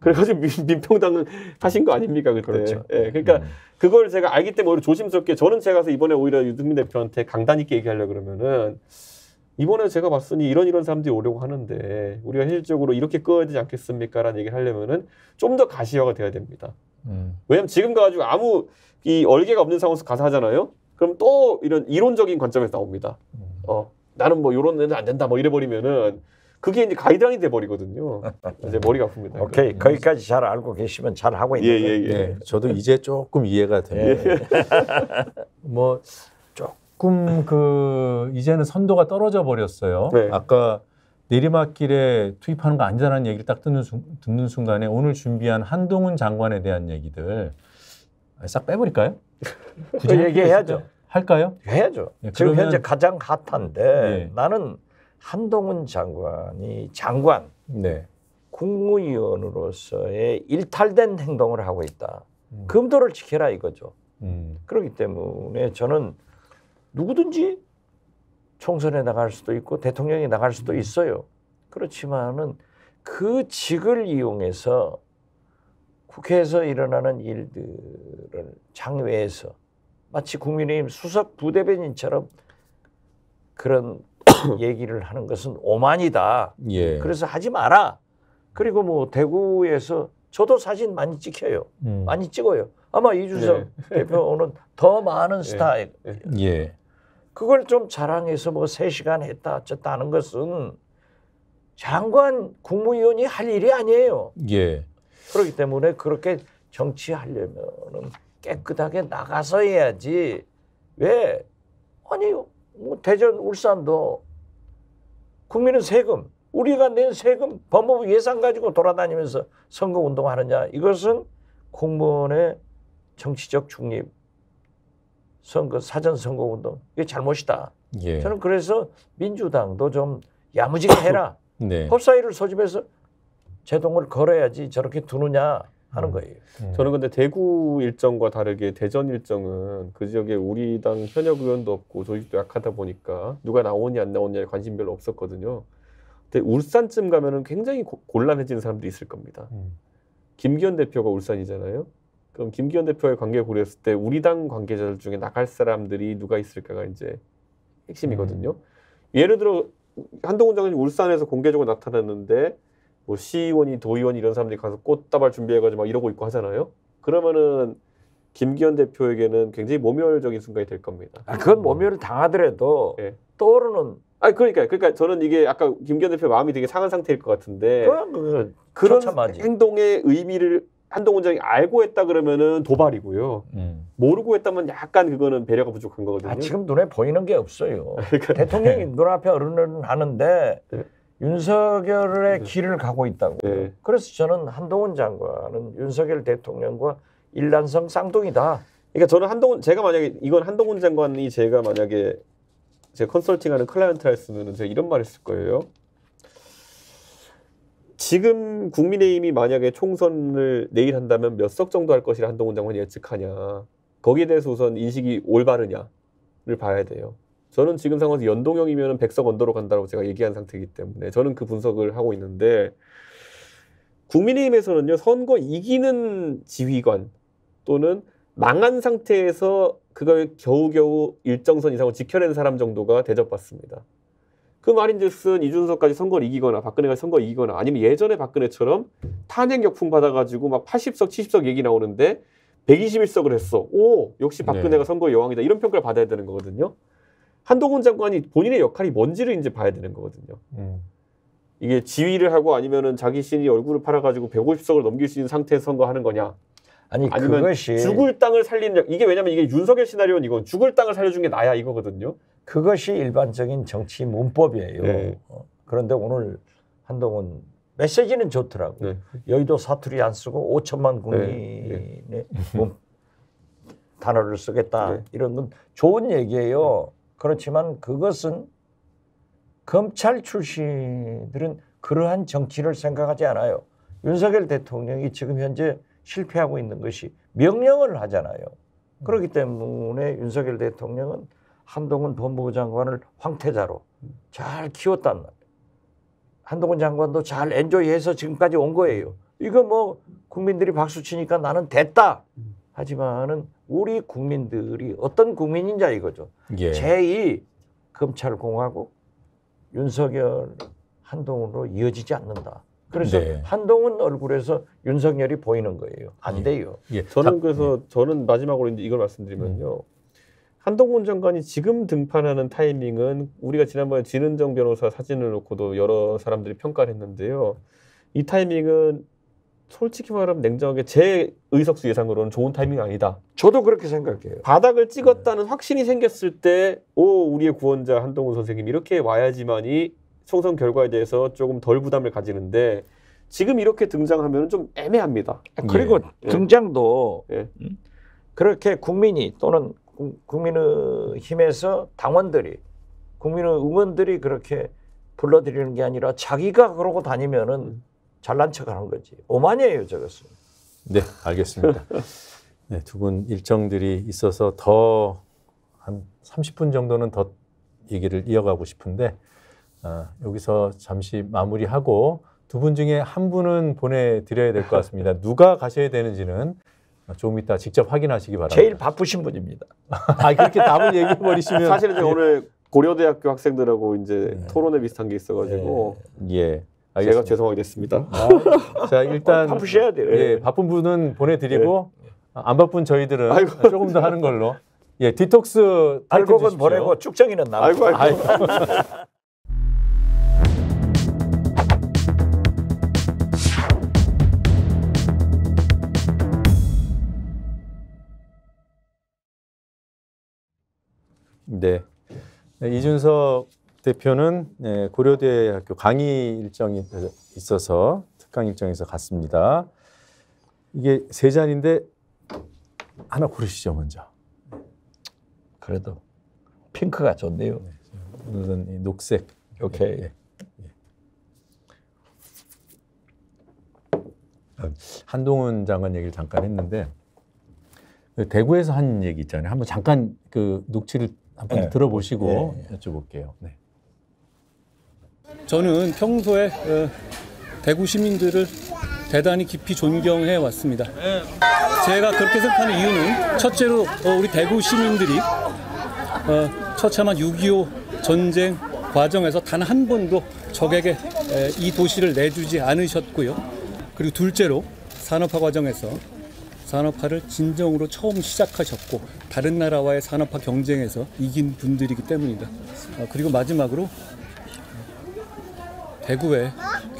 그래가지고 민, 평당은 하신 거 아닙니까 그때? 그렇죠. 예, 그러니까 음. 그걸 제가 알기 때문에 오히려 조심스럽게 저는 제가 서 이번에 오히려 유승민 대표한테 강단 있게 얘기하려 고 그러면은 이번에 제가 봤으니 이런 이런 사람들이 오려고 하는데 우리가 현실적으로 이렇게 끄어야 되지 않겠습니까라는 얘기를 하려면은 좀 더 가시화가 돼야 됩니다. 음. 왜냐면 지금 가지고 아무 이 얼개가 없는 상황에서 가사 하잖아요. 그럼 또 이런 이론적인 관점에서 나옵니다. 음. 어, 나는 뭐 이런 애는 안 된다 뭐 이래 버리면은 그게 이제 가이드라인이 돼 버리거든요. 이제 머리가 아픕니다. 오케이 그럼. 음. 거기까지 잘 알고 계시면 잘 하고 있는 예, 거예요. 예, 예. 네, 저도 이제 조금 이해가 돼요. 예. 뭐 조금 그 이제는 선도가 떨어져 버렸어요. 네. 아까 내리막길에 투입하는 거 아니다라는 얘기를 딱 듣는, 순, 듣는 순간에 오늘 준비한 한동훈 장관에 대한 얘기들 싹 빼버릴까요? 굳이 얘기해야죠. 할까요? 해야죠. 예, 지금 현재 가장 핫한데 예. 나는 한동훈 장관이 장관 네. 국무위원으로서의 일탈된 행동을 하고 있다. 음. 금도를 지켜라 이거죠. 음. 그렇기 때문에 저는 누구든지 총선에 나갈 수도 있고 대통령이 나갈 수도 있어요. 그렇지만은 그 직을 이용해서 국회에서 일어나는 일들을 장외에서 마치 국민의힘 수석 부대변인처럼 그런 얘기를 하는 것은 오만이다. 예. 그래서 하지 마라. 그리고 뭐 대구에서 저도 사진 많이 찍혀요. 음. 많이 찍어요. 아마 이준석 예. 대표는 더 많은 예. 스타일. 예. 그걸 좀 자랑해서 뭐 세시간 했다 어쨌다 하는 것은 장관 국무위원이 할 일이 아니에요. 예. 그렇기 때문에 그렇게 정치하려면은 깨끗하게 나가서 해야지. 왜? 아니, 뭐 대전, 울산도 국민은 세금, 우리가 낸 세금, 법무부 예산 가지고 돌아다니면서 선거 운동하느냐. 이것은 공무원의 정치적 중립, 선거, 사전 선거 운동. 이게 잘못이다. 예. 저는 그래서 민주당도 좀 야무지게 해라. 네. 법사위를 소집해서 제동을 걸어야지 저렇게 두느냐 하는 음. 거예요. 음. 저는 근데 대구 일정과 다르게 대전 일정은 그 지역에 우리 당 현역 의원도 없고 조직도 약하다 보니까 누가 나오냐 안 나오냐에 관심 별로 없었거든요. 근데 울산쯤 가면은 굉장히 고, 곤란해지는 사람들이 있을 겁니다. 음. 김기현 대표가 울산이잖아요. 그럼 김기현 대표의 관계 고려했을 때 우리 당 관계자들 중에 나갈 사람들이 누가 있을까가 이제 핵심이거든요. 음. 예를 들어 한동훈 장관이 울산에서 공개적으로 나타났는데 뭐 시의원이 도의원 이런 사람들이 가서 꽃다발 준비해가지고 막 이러고 있고 하잖아요. 그러면은 김기현 대표에게는 굉장히 모멸적인 순간이 될 겁니다. 아, 그건 음. 모멸을 당하더라도 네. 떠오르는. 아, 그러니까 그러니까 저는 이게 아까 김기현 대표 마음이 되게 상한 상태일 것 같은데 그건, 그 그런 처참하지. 행동의 의미를 한동훈 장이 알고 했다 그러면은 도발이고요. 음. 모르고 했다면 약간 그거는 배려가 부족한 거거든요. 아, 지금 눈에 보이는 게 없어요. 그러니까. 대통령이 눈앞에 어른을 하는데. 네. 윤석열의 네. 길을 가고 있다고. 네. 그래서 저는 한동훈 장관은 윤석열 대통령과 일란성 쌍둥이다. 그러니까 저는 한동훈 제가 만약에 이건 한동훈 장관이 제가 만약에 제 컨설팅하는 클라이언트를 했으면 제가 이런 말 했을 거예요. 지금 국민의힘이 만약에 총선을 내일 한다면 몇 석 정도 할 것이라 한동훈 장관이 예측하냐. 거기에 대해서 우선 인식이 올바르냐를 봐야 돼요. 저는 지금 상황에서 연동형이면 백석 언더로 간다고 제가 얘기한 상태이기 때문에 저는 그 분석을 하고 있는데 국민의힘에서는요 선거 이기는 지휘관 또는 망한 상태에서 그걸 겨우겨우 일정선 이상을 지켜낸 사람 정도가 대접받습니다. 그 말인즉슨 이준석까지 선거를 이기거나 박근혜가 선거 이기거나 아니면 예전에 박근혜처럼 탄핵 역풍 받아가지고 막 80석 70석 얘기 나오는데 121석을 했어. 오 역시 박근혜가 네. 선거 여왕이다 이런 평가를 받아야 되는 거거든요. 한동훈 장관이 본인의 역할이 뭔지를 이제 봐야 되는 거거든요. 음. 이게 지휘를 하고 아니면은 자기 신이 얼굴을 팔아가지고 150석을 넘길 수 있는 상태에서 선거하는 거냐. 아니 아니면 그것이 죽을 땅을 살리는 이게 왜냐면 이게 윤석열 시나리오는 이건 죽을 땅을 살려준 게 나야 이거거든요. 그것이 일반적인 정치 문법이에요. 네. 어, 그런데 오늘 한동훈 메시지는 좋더라고. 네. 여의도 사투리 안 쓰고 5천만 국민의 네. 네. 단어를 쓰겠다 네. 이런 건 좋은 얘기예요. 그렇지만 그것은 검찰 출신들은 그러한 정치를 생각하지 않아요. 윤석열 대통령이 지금 현재 실패하고 있는 것이 명령을 하잖아요. 그렇기 때문에 윤석열 대통령은 한동훈 법무부 장관을 황태자로 잘 키웠단 말이에요. 한동훈 장관도 잘 엔조이해서 지금까지 온 거예요. 이거 뭐 국민들이 박수 치니까 나는 됐다. 하지만은 우리 국민들이 어떤 국민인지 이거죠. 예. 제2 검찰공화국 윤석열 한동훈으로 이어지지 않는다. 그래서 네. 한동훈 얼굴에서 윤석열이 보이는 거예요. 안 예. 돼요. 예. 저는 그래서 예. 저는 마지막으로 이제 이걸 말씀드리면요. 음. 한동훈 장관이 지금 등판하는 타이밍은 우리가 지난번에 진은정 변호사 사진을 놓고도 여러 사람들이 평가를 했는데요. 이 타이밍은 솔직히 말하면 냉정하게 제 의석수 예상으로는 좋은 타이밍 아니다. 저도 그렇게 생각해요. 바닥을 찍었다는 네. 확신이 생겼을 때, 오, 우리의 구원자 한동훈 선생님 이렇게 와야지만이 총선 결과에 대해서 조금 덜 부담을 가지는데 지금 이렇게 등장하면 좀 애매합니다. 아, 그리고 예. 예. 등장도 예. 음? 그렇게 국민이 또는 국민의힘에서 당원들이 국민의 의원들이 그렇게 불러들이는 게 아니라 자기가 그러고 다니면은 음. 잘난 척 하는 거지. 오만이에요, 저것은. 네, 알겠습니다. 네, 두분 일정들이 있어서 더 한 30분 정도는 더 얘기를 이어가고 싶은데 아, 여기서 잠시 마무리하고 두 분 중에 한 분은 보내드려야 될 것 같습니다. 누가 가셔야 되는지는 조금 이따 직접 확인하시기 바랍니다. 제일 바쁘신 분입니다. 아, 그렇게 답을 얘기해 버리시면 사실은 네. 오늘 고려대학교 학생들하고 이제 네. 토론회 비슷한 게 있어가지고 네. 예. 예. 아, 예가 죄송하게 됐습니다. 아, 아 자 일단 어, 바쁘셔야 돼요. 예, 예, 바쁜 분은 보내드리고 예. 아, 안 바쁜 저희들은 아이고. 조금 더 하는 걸로. 예, 디톡스 알곡은 보내고 축정이는 남 아이고 아이고. 아이고. 네. 네, 이준석 대표는 예, 고려대학교 강의 일정이 있어서 특강 일정에서 갔습니다. 이게 세 잔인데 하나 고르시죠 먼저. 그래도 핑크가 좋네요. 네, 오늘은 녹색. 오케이. 네, 한동훈 장관 얘기를 잠깐 했는데 그 대구에서 한 얘기 있잖아요. 한번 잠깐 그 녹취를 한번 네. 들어보시고 여쭤볼게요. 네. 저는 평소에 어, 대구 시민들을 대단히 깊이 존경해 왔습니다. 제가 그렇게 생각하는 이유는 첫째로 어, 우리 대구 시민들이 어, 처참한 6.25 전쟁 과정에서 단 한 번도 적에게 이 도시를 내주지 않으셨고요. 그리고 둘째로 산업화 과정에서 산업화를 진정으로 처음 시작하셨고 다른 나라와의 산업화 경쟁에서 이긴 분들이기 때문입다 그리고 마지막으로 대구의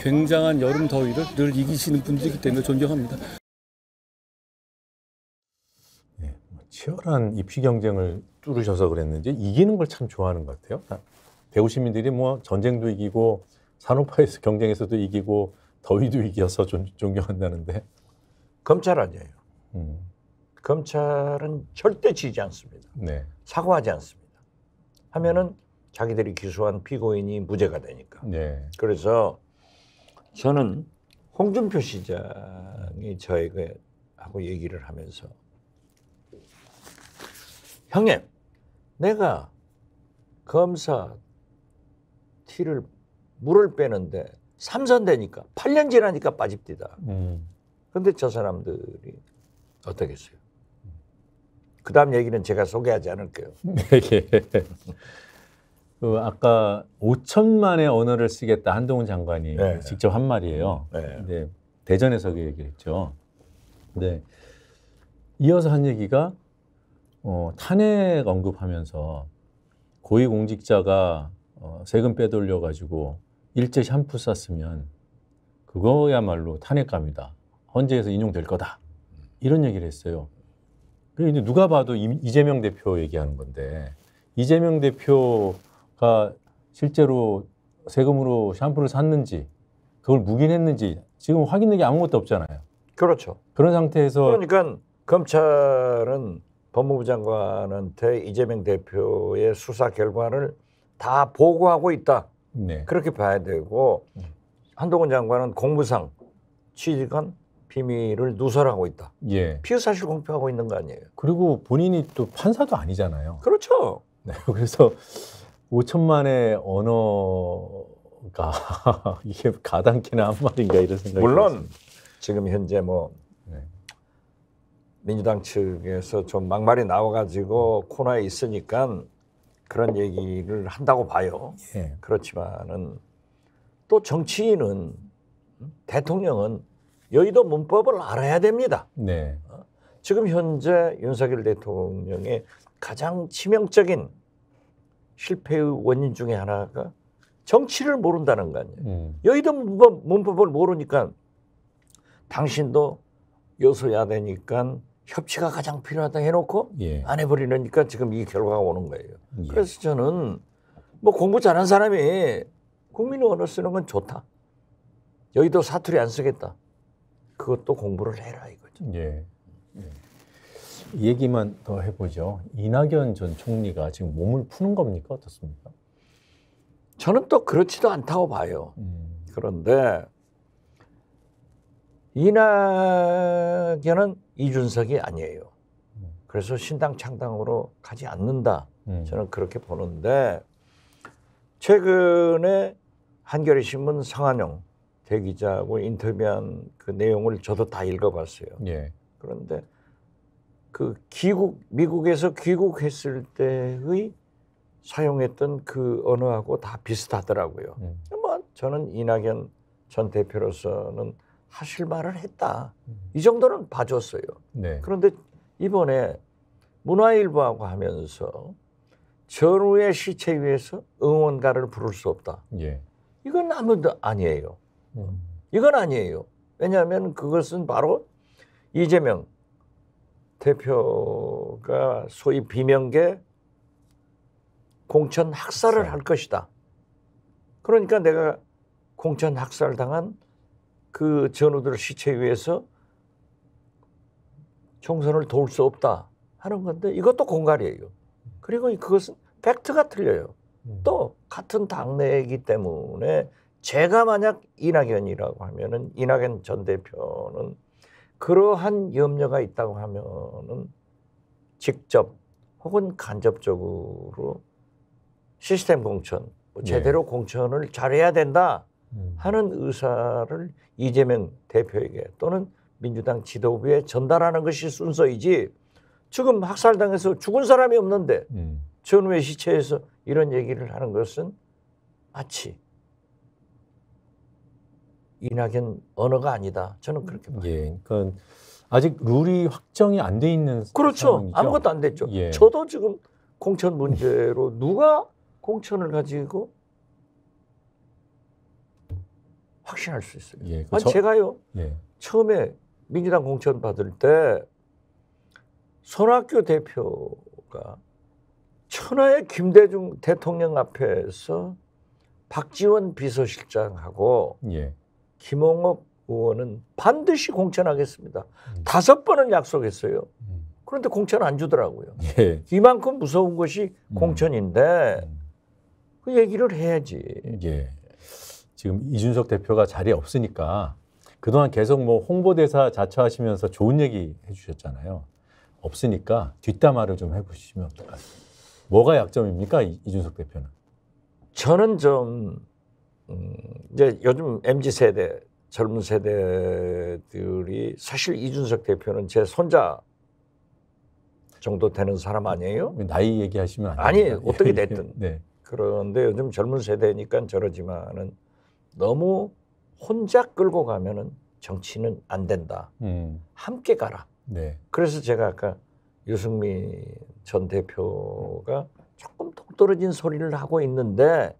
굉장한 여름 더위를 늘 이기시는 분들이기 때문에 존경합니다. 네, 치열한 입시 경쟁을 뚫으셔서 그랬는지 이기는 걸 참 좋아하는 것 같아요. 대구 시민들이 뭐 전쟁도 이기고 산업화에서 경쟁에서도 이기고 더위도 이겨서 존, 경한다는데 검찰 아니에요. 음. 검찰은 절대 지지 않습니다. 네. 사과하지 않습니다. 하면은 자기들이 기소한 피고인이 무죄가 되니까. 네. 그래서 저는 홍준표 시장이 저에게 하고 얘기를 하면서 형님, 내가 검사 티를 물을 빼는데 삼선되니까 8년 지나니까 빠집디다. 그런데저 네. 사람들이 어떻겠어요? 그 다음 얘기는 제가 소개하지 않을게요. 네, 예. 그 아까 5천만의 언어를 쓰겠다 한동훈 장관이 네. 직접 한 말이에요. 음, 네. 네. 대전에서 그 얘기를 했죠. 네. 이어서 한 얘기가 어, 탄핵 언급하면서 고위공직자가 어, 세금 빼돌려 가지고 일제 샴푸 쌌으면 그거야말로 탄핵감이다. 헌재에서 인용될 거다. 이런 얘기를 했어요. 그런제 누가 봐도 이재명 대표 얘기하는 건데 이재명 대표 가 실제로 세금으로 샴푸를 샀는지 그걸 묵인했는지 지금 확인된 게 아무것도 없잖아요. 그렇죠. 그런 상태에서 그러니까 검찰은 법무부 장관한테 이재명 대표의 수사 결과를 다 보고하고 있다. 네. 그렇게 봐야 되고 한동훈 장관은 공무상 취직한 비밀을 누설하고 있다. 예. 피의 사실 공표하고 있는 거 아니에요. 그리고 본인이 또 판사도 아니잖아요. 그렇죠. 네, 그래서 5천만의 언어가 이게 가당키나 한 말인가 이런 생각이 물론 들었습니다. 지금 현재 뭐 네. 민주당 측에서 좀 막말이 나와가지고 코너에 있으니까 그런 얘기를 한다고 봐요. 예. 그렇지만은 또 정치인은 음, 대통령은 여의도 문법을 알아야 됩니다. 네. 어? 지금 현재 윤석열 대통령의 가장 치명적인 실패의 원인 중에 하나가 정치를 모른다는 거 아니에요. 음. 여의도 문법을 모르니까 당신도 요소야 되니까 협치가 가장 필요하다 해놓고 예. 안 해버리니까 지금 이 결과가 오는 거예요. 예. 그래서 저는 뭐 공부 잘하는 사람이 국민 언어 쓰는 건 좋다. 여의도 사투리 안 쓰겠다. 그것도 공부를 해라 이거죠. 예. 예. 얘기만 더 해보죠. 이낙연 전 총리가 지금 몸을 푸는 겁니까 어떻습니까? 저는 또 그렇지도 않다고 봐요. 음. 그런데 이낙연은 이준석이 아니에요. 그래서 신당 창당으로 가지 않는다. 음. 저는 그렇게 보는데 최근에 한겨레 신문 성한영 대기자하고 인터뷰한 그 내용을 저도 다 읽어봤어요. 예. 그런데 그 귀국 미국에서 귀국했을 때의 사용했던 그 언어하고 다 비슷하더라고요. 음. 뭐 저는 이낙연 전 대표로서는 하실 말을 했다. 음. 이 정도는 봐줬어요. 네. 그런데 이번에 문화일보하고 하면서 전우의 시체 위에서 응원가를 부를 수 없다. 예. 이건 아무도 아니에요. 음. 이건 아니에요. 왜냐하면 그것은 바로 이재명 대표가 소위 비명계 공천 학살을 할 것이다. 그러니까 내가 공천 학살 당한 그 전우들 을 시체 위해서 총선을 도울 수 없다 하는 건데 이것도 공갈이에요. 그리고 그것은 팩트가 틀려요. 음. 또 같은 당내이기 때문에 제가 만약 이낙연이라고 하면은 이낙연 전 대표는 그러한 염려가 있다고 하면은 직접 혹은 간접적으로 시스템 공천, 뭐 네. 제대로 네. 공천을 잘해야 된다 음. 하는 의사를 이재명 대표에게 또는 민주당 지도부에 전달하는 것이 순서이지 지금 학살당해서 죽은 사람이 없는데 음. 전후의 시체에서 이런 얘기를 하는 것은 마치 이낙연 언어가 아니다. 저는 그렇게 예, 봐요. 예, 그러니까 아직 룰이 확정이 안 돼 있는 그렇죠. 상황이죠? 아무것도 안 됐죠. 예. 저도 지금 공천 문제로 누가 공천을 가지고 확신할 수 있어요. 예, 그 아니 저, 제가요 예. 처음에 민주당 공천 받을 때 손학규 대표가 천하의 김대중 대통령 앞에서 박지원 비서실장하고 예. 김홍옥 의원은 반드시 공천하겠습니다. 음. 다섯 번은 약속했어요. 음. 그런데 공천 안 주더라고요. 예. 이만큼 무서운 것이 음. 공천인데 음. 그 얘기를 해야지. 예. 지금 이준석 대표가 자리에 없으니까 그동안 계속 뭐 홍보대사 자처하시면서 좋은 얘기 해주셨잖아요. 없으니까 뒷담화를 좀 해보시면 어떨까요? 뭐가 약점입니까 이준석 대표는? 저는 좀 음, 이제 요즘 MZ 세대 젊은 세대들이 사실 이준석 대표는 제 손자 정도 되는 사람 아니에요? 음, 나이 얘기하시면 아니 어떻게 예, 됐든 네. 그런데 요즘 젊은 세대니까 저러지만은 너무 혼자 끌고 가면은 정치는 안 된다. 음. 함께 가라. 네. 그래서 제가 아까 유승민 전 대표가 조금 똑 떨어진 소리를 하고 있는데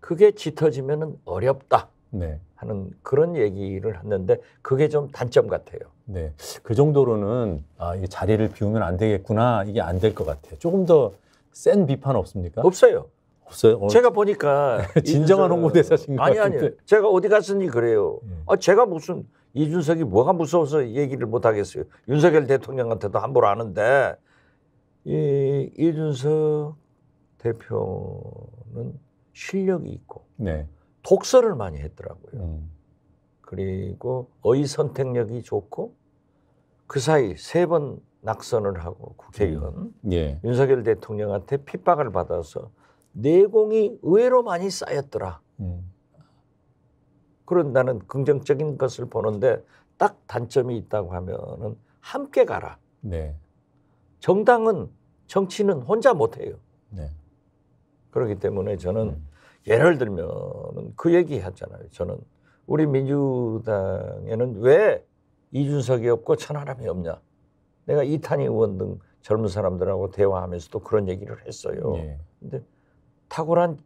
그게 짙어지면 어렵다. 네. 하는 그런 얘기를 했는데 그게 좀 단점 같아요. 네. 그 정도로는 아, 이 자리를 비우면 안 되겠구나. 이게 안 될 것 같아요. 조금 더 센 비판 없습니까? 없어요. 없어요. 어, 제가 보니까 진정한 홍보대사신 것 아니, 같은데. 아니 아니. 제가 어디 갔으니 그래요. 예. 아, 제가 무슨 이준석이 뭐가 무서워서 얘기를 못 하겠어요. 윤석열 대통령한테도 함부로 하는데 이 이준석 대표는 실력이 있고 네. 독서를 많이 했더라고요. 음. 그리고 의 선택력이 좋고 그 사이 세 번 낙선을 하고 국회의원 음. 예. 윤석열 대통령한테 핍박을 받아서 내공이 의외로 많이 쌓였더라. 음. 그런 나는 긍정적인 것을 보는데 딱 단점이 있다고 하면은 함께 가라. 네. 정당은 정치는 혼자 못해요. 네. 그렇기 때문에 저는 예를 들면 그 얘기 했잖아요. 저는 우리 민주당에는 왜 이준석이 없고 천하람이 없냐. 내가 이탄희 의원 등 젊은 사람들하고 대화하면서도 그런 얘기를 했어요. 네. 근데 탁월한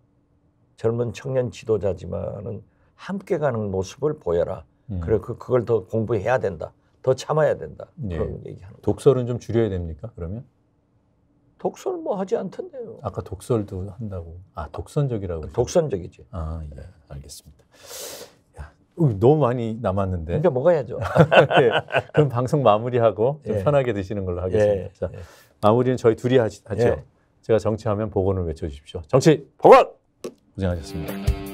젊은 청년 지도자지만은 함께 가는 모습을 보여라. 음. 그래 그 그걸 더 공부해야 된다. 더 참아야 된다. 네. 그런 얘기하는. 독설은 좀 줄여야 됩니까? 그러면? 독설 뭐 하지 않던데요. 아까 독설도 한다고. 아 독선적이라고. 독선적이지. 아 예, 알겠습니다. 야, 어, 너무 많이 남았는데. 이제 먹어야죠. 네, 그럼 방송 마무리하고 좀 예. 편하게 드시는 걸로 하겠습니다. 예. 예. 마무리는 저희 둘이 하지, 하죠. 예. 제가 정치하면 복원을 외쳐주십시오. 정치 복원. 고생하셨습니다.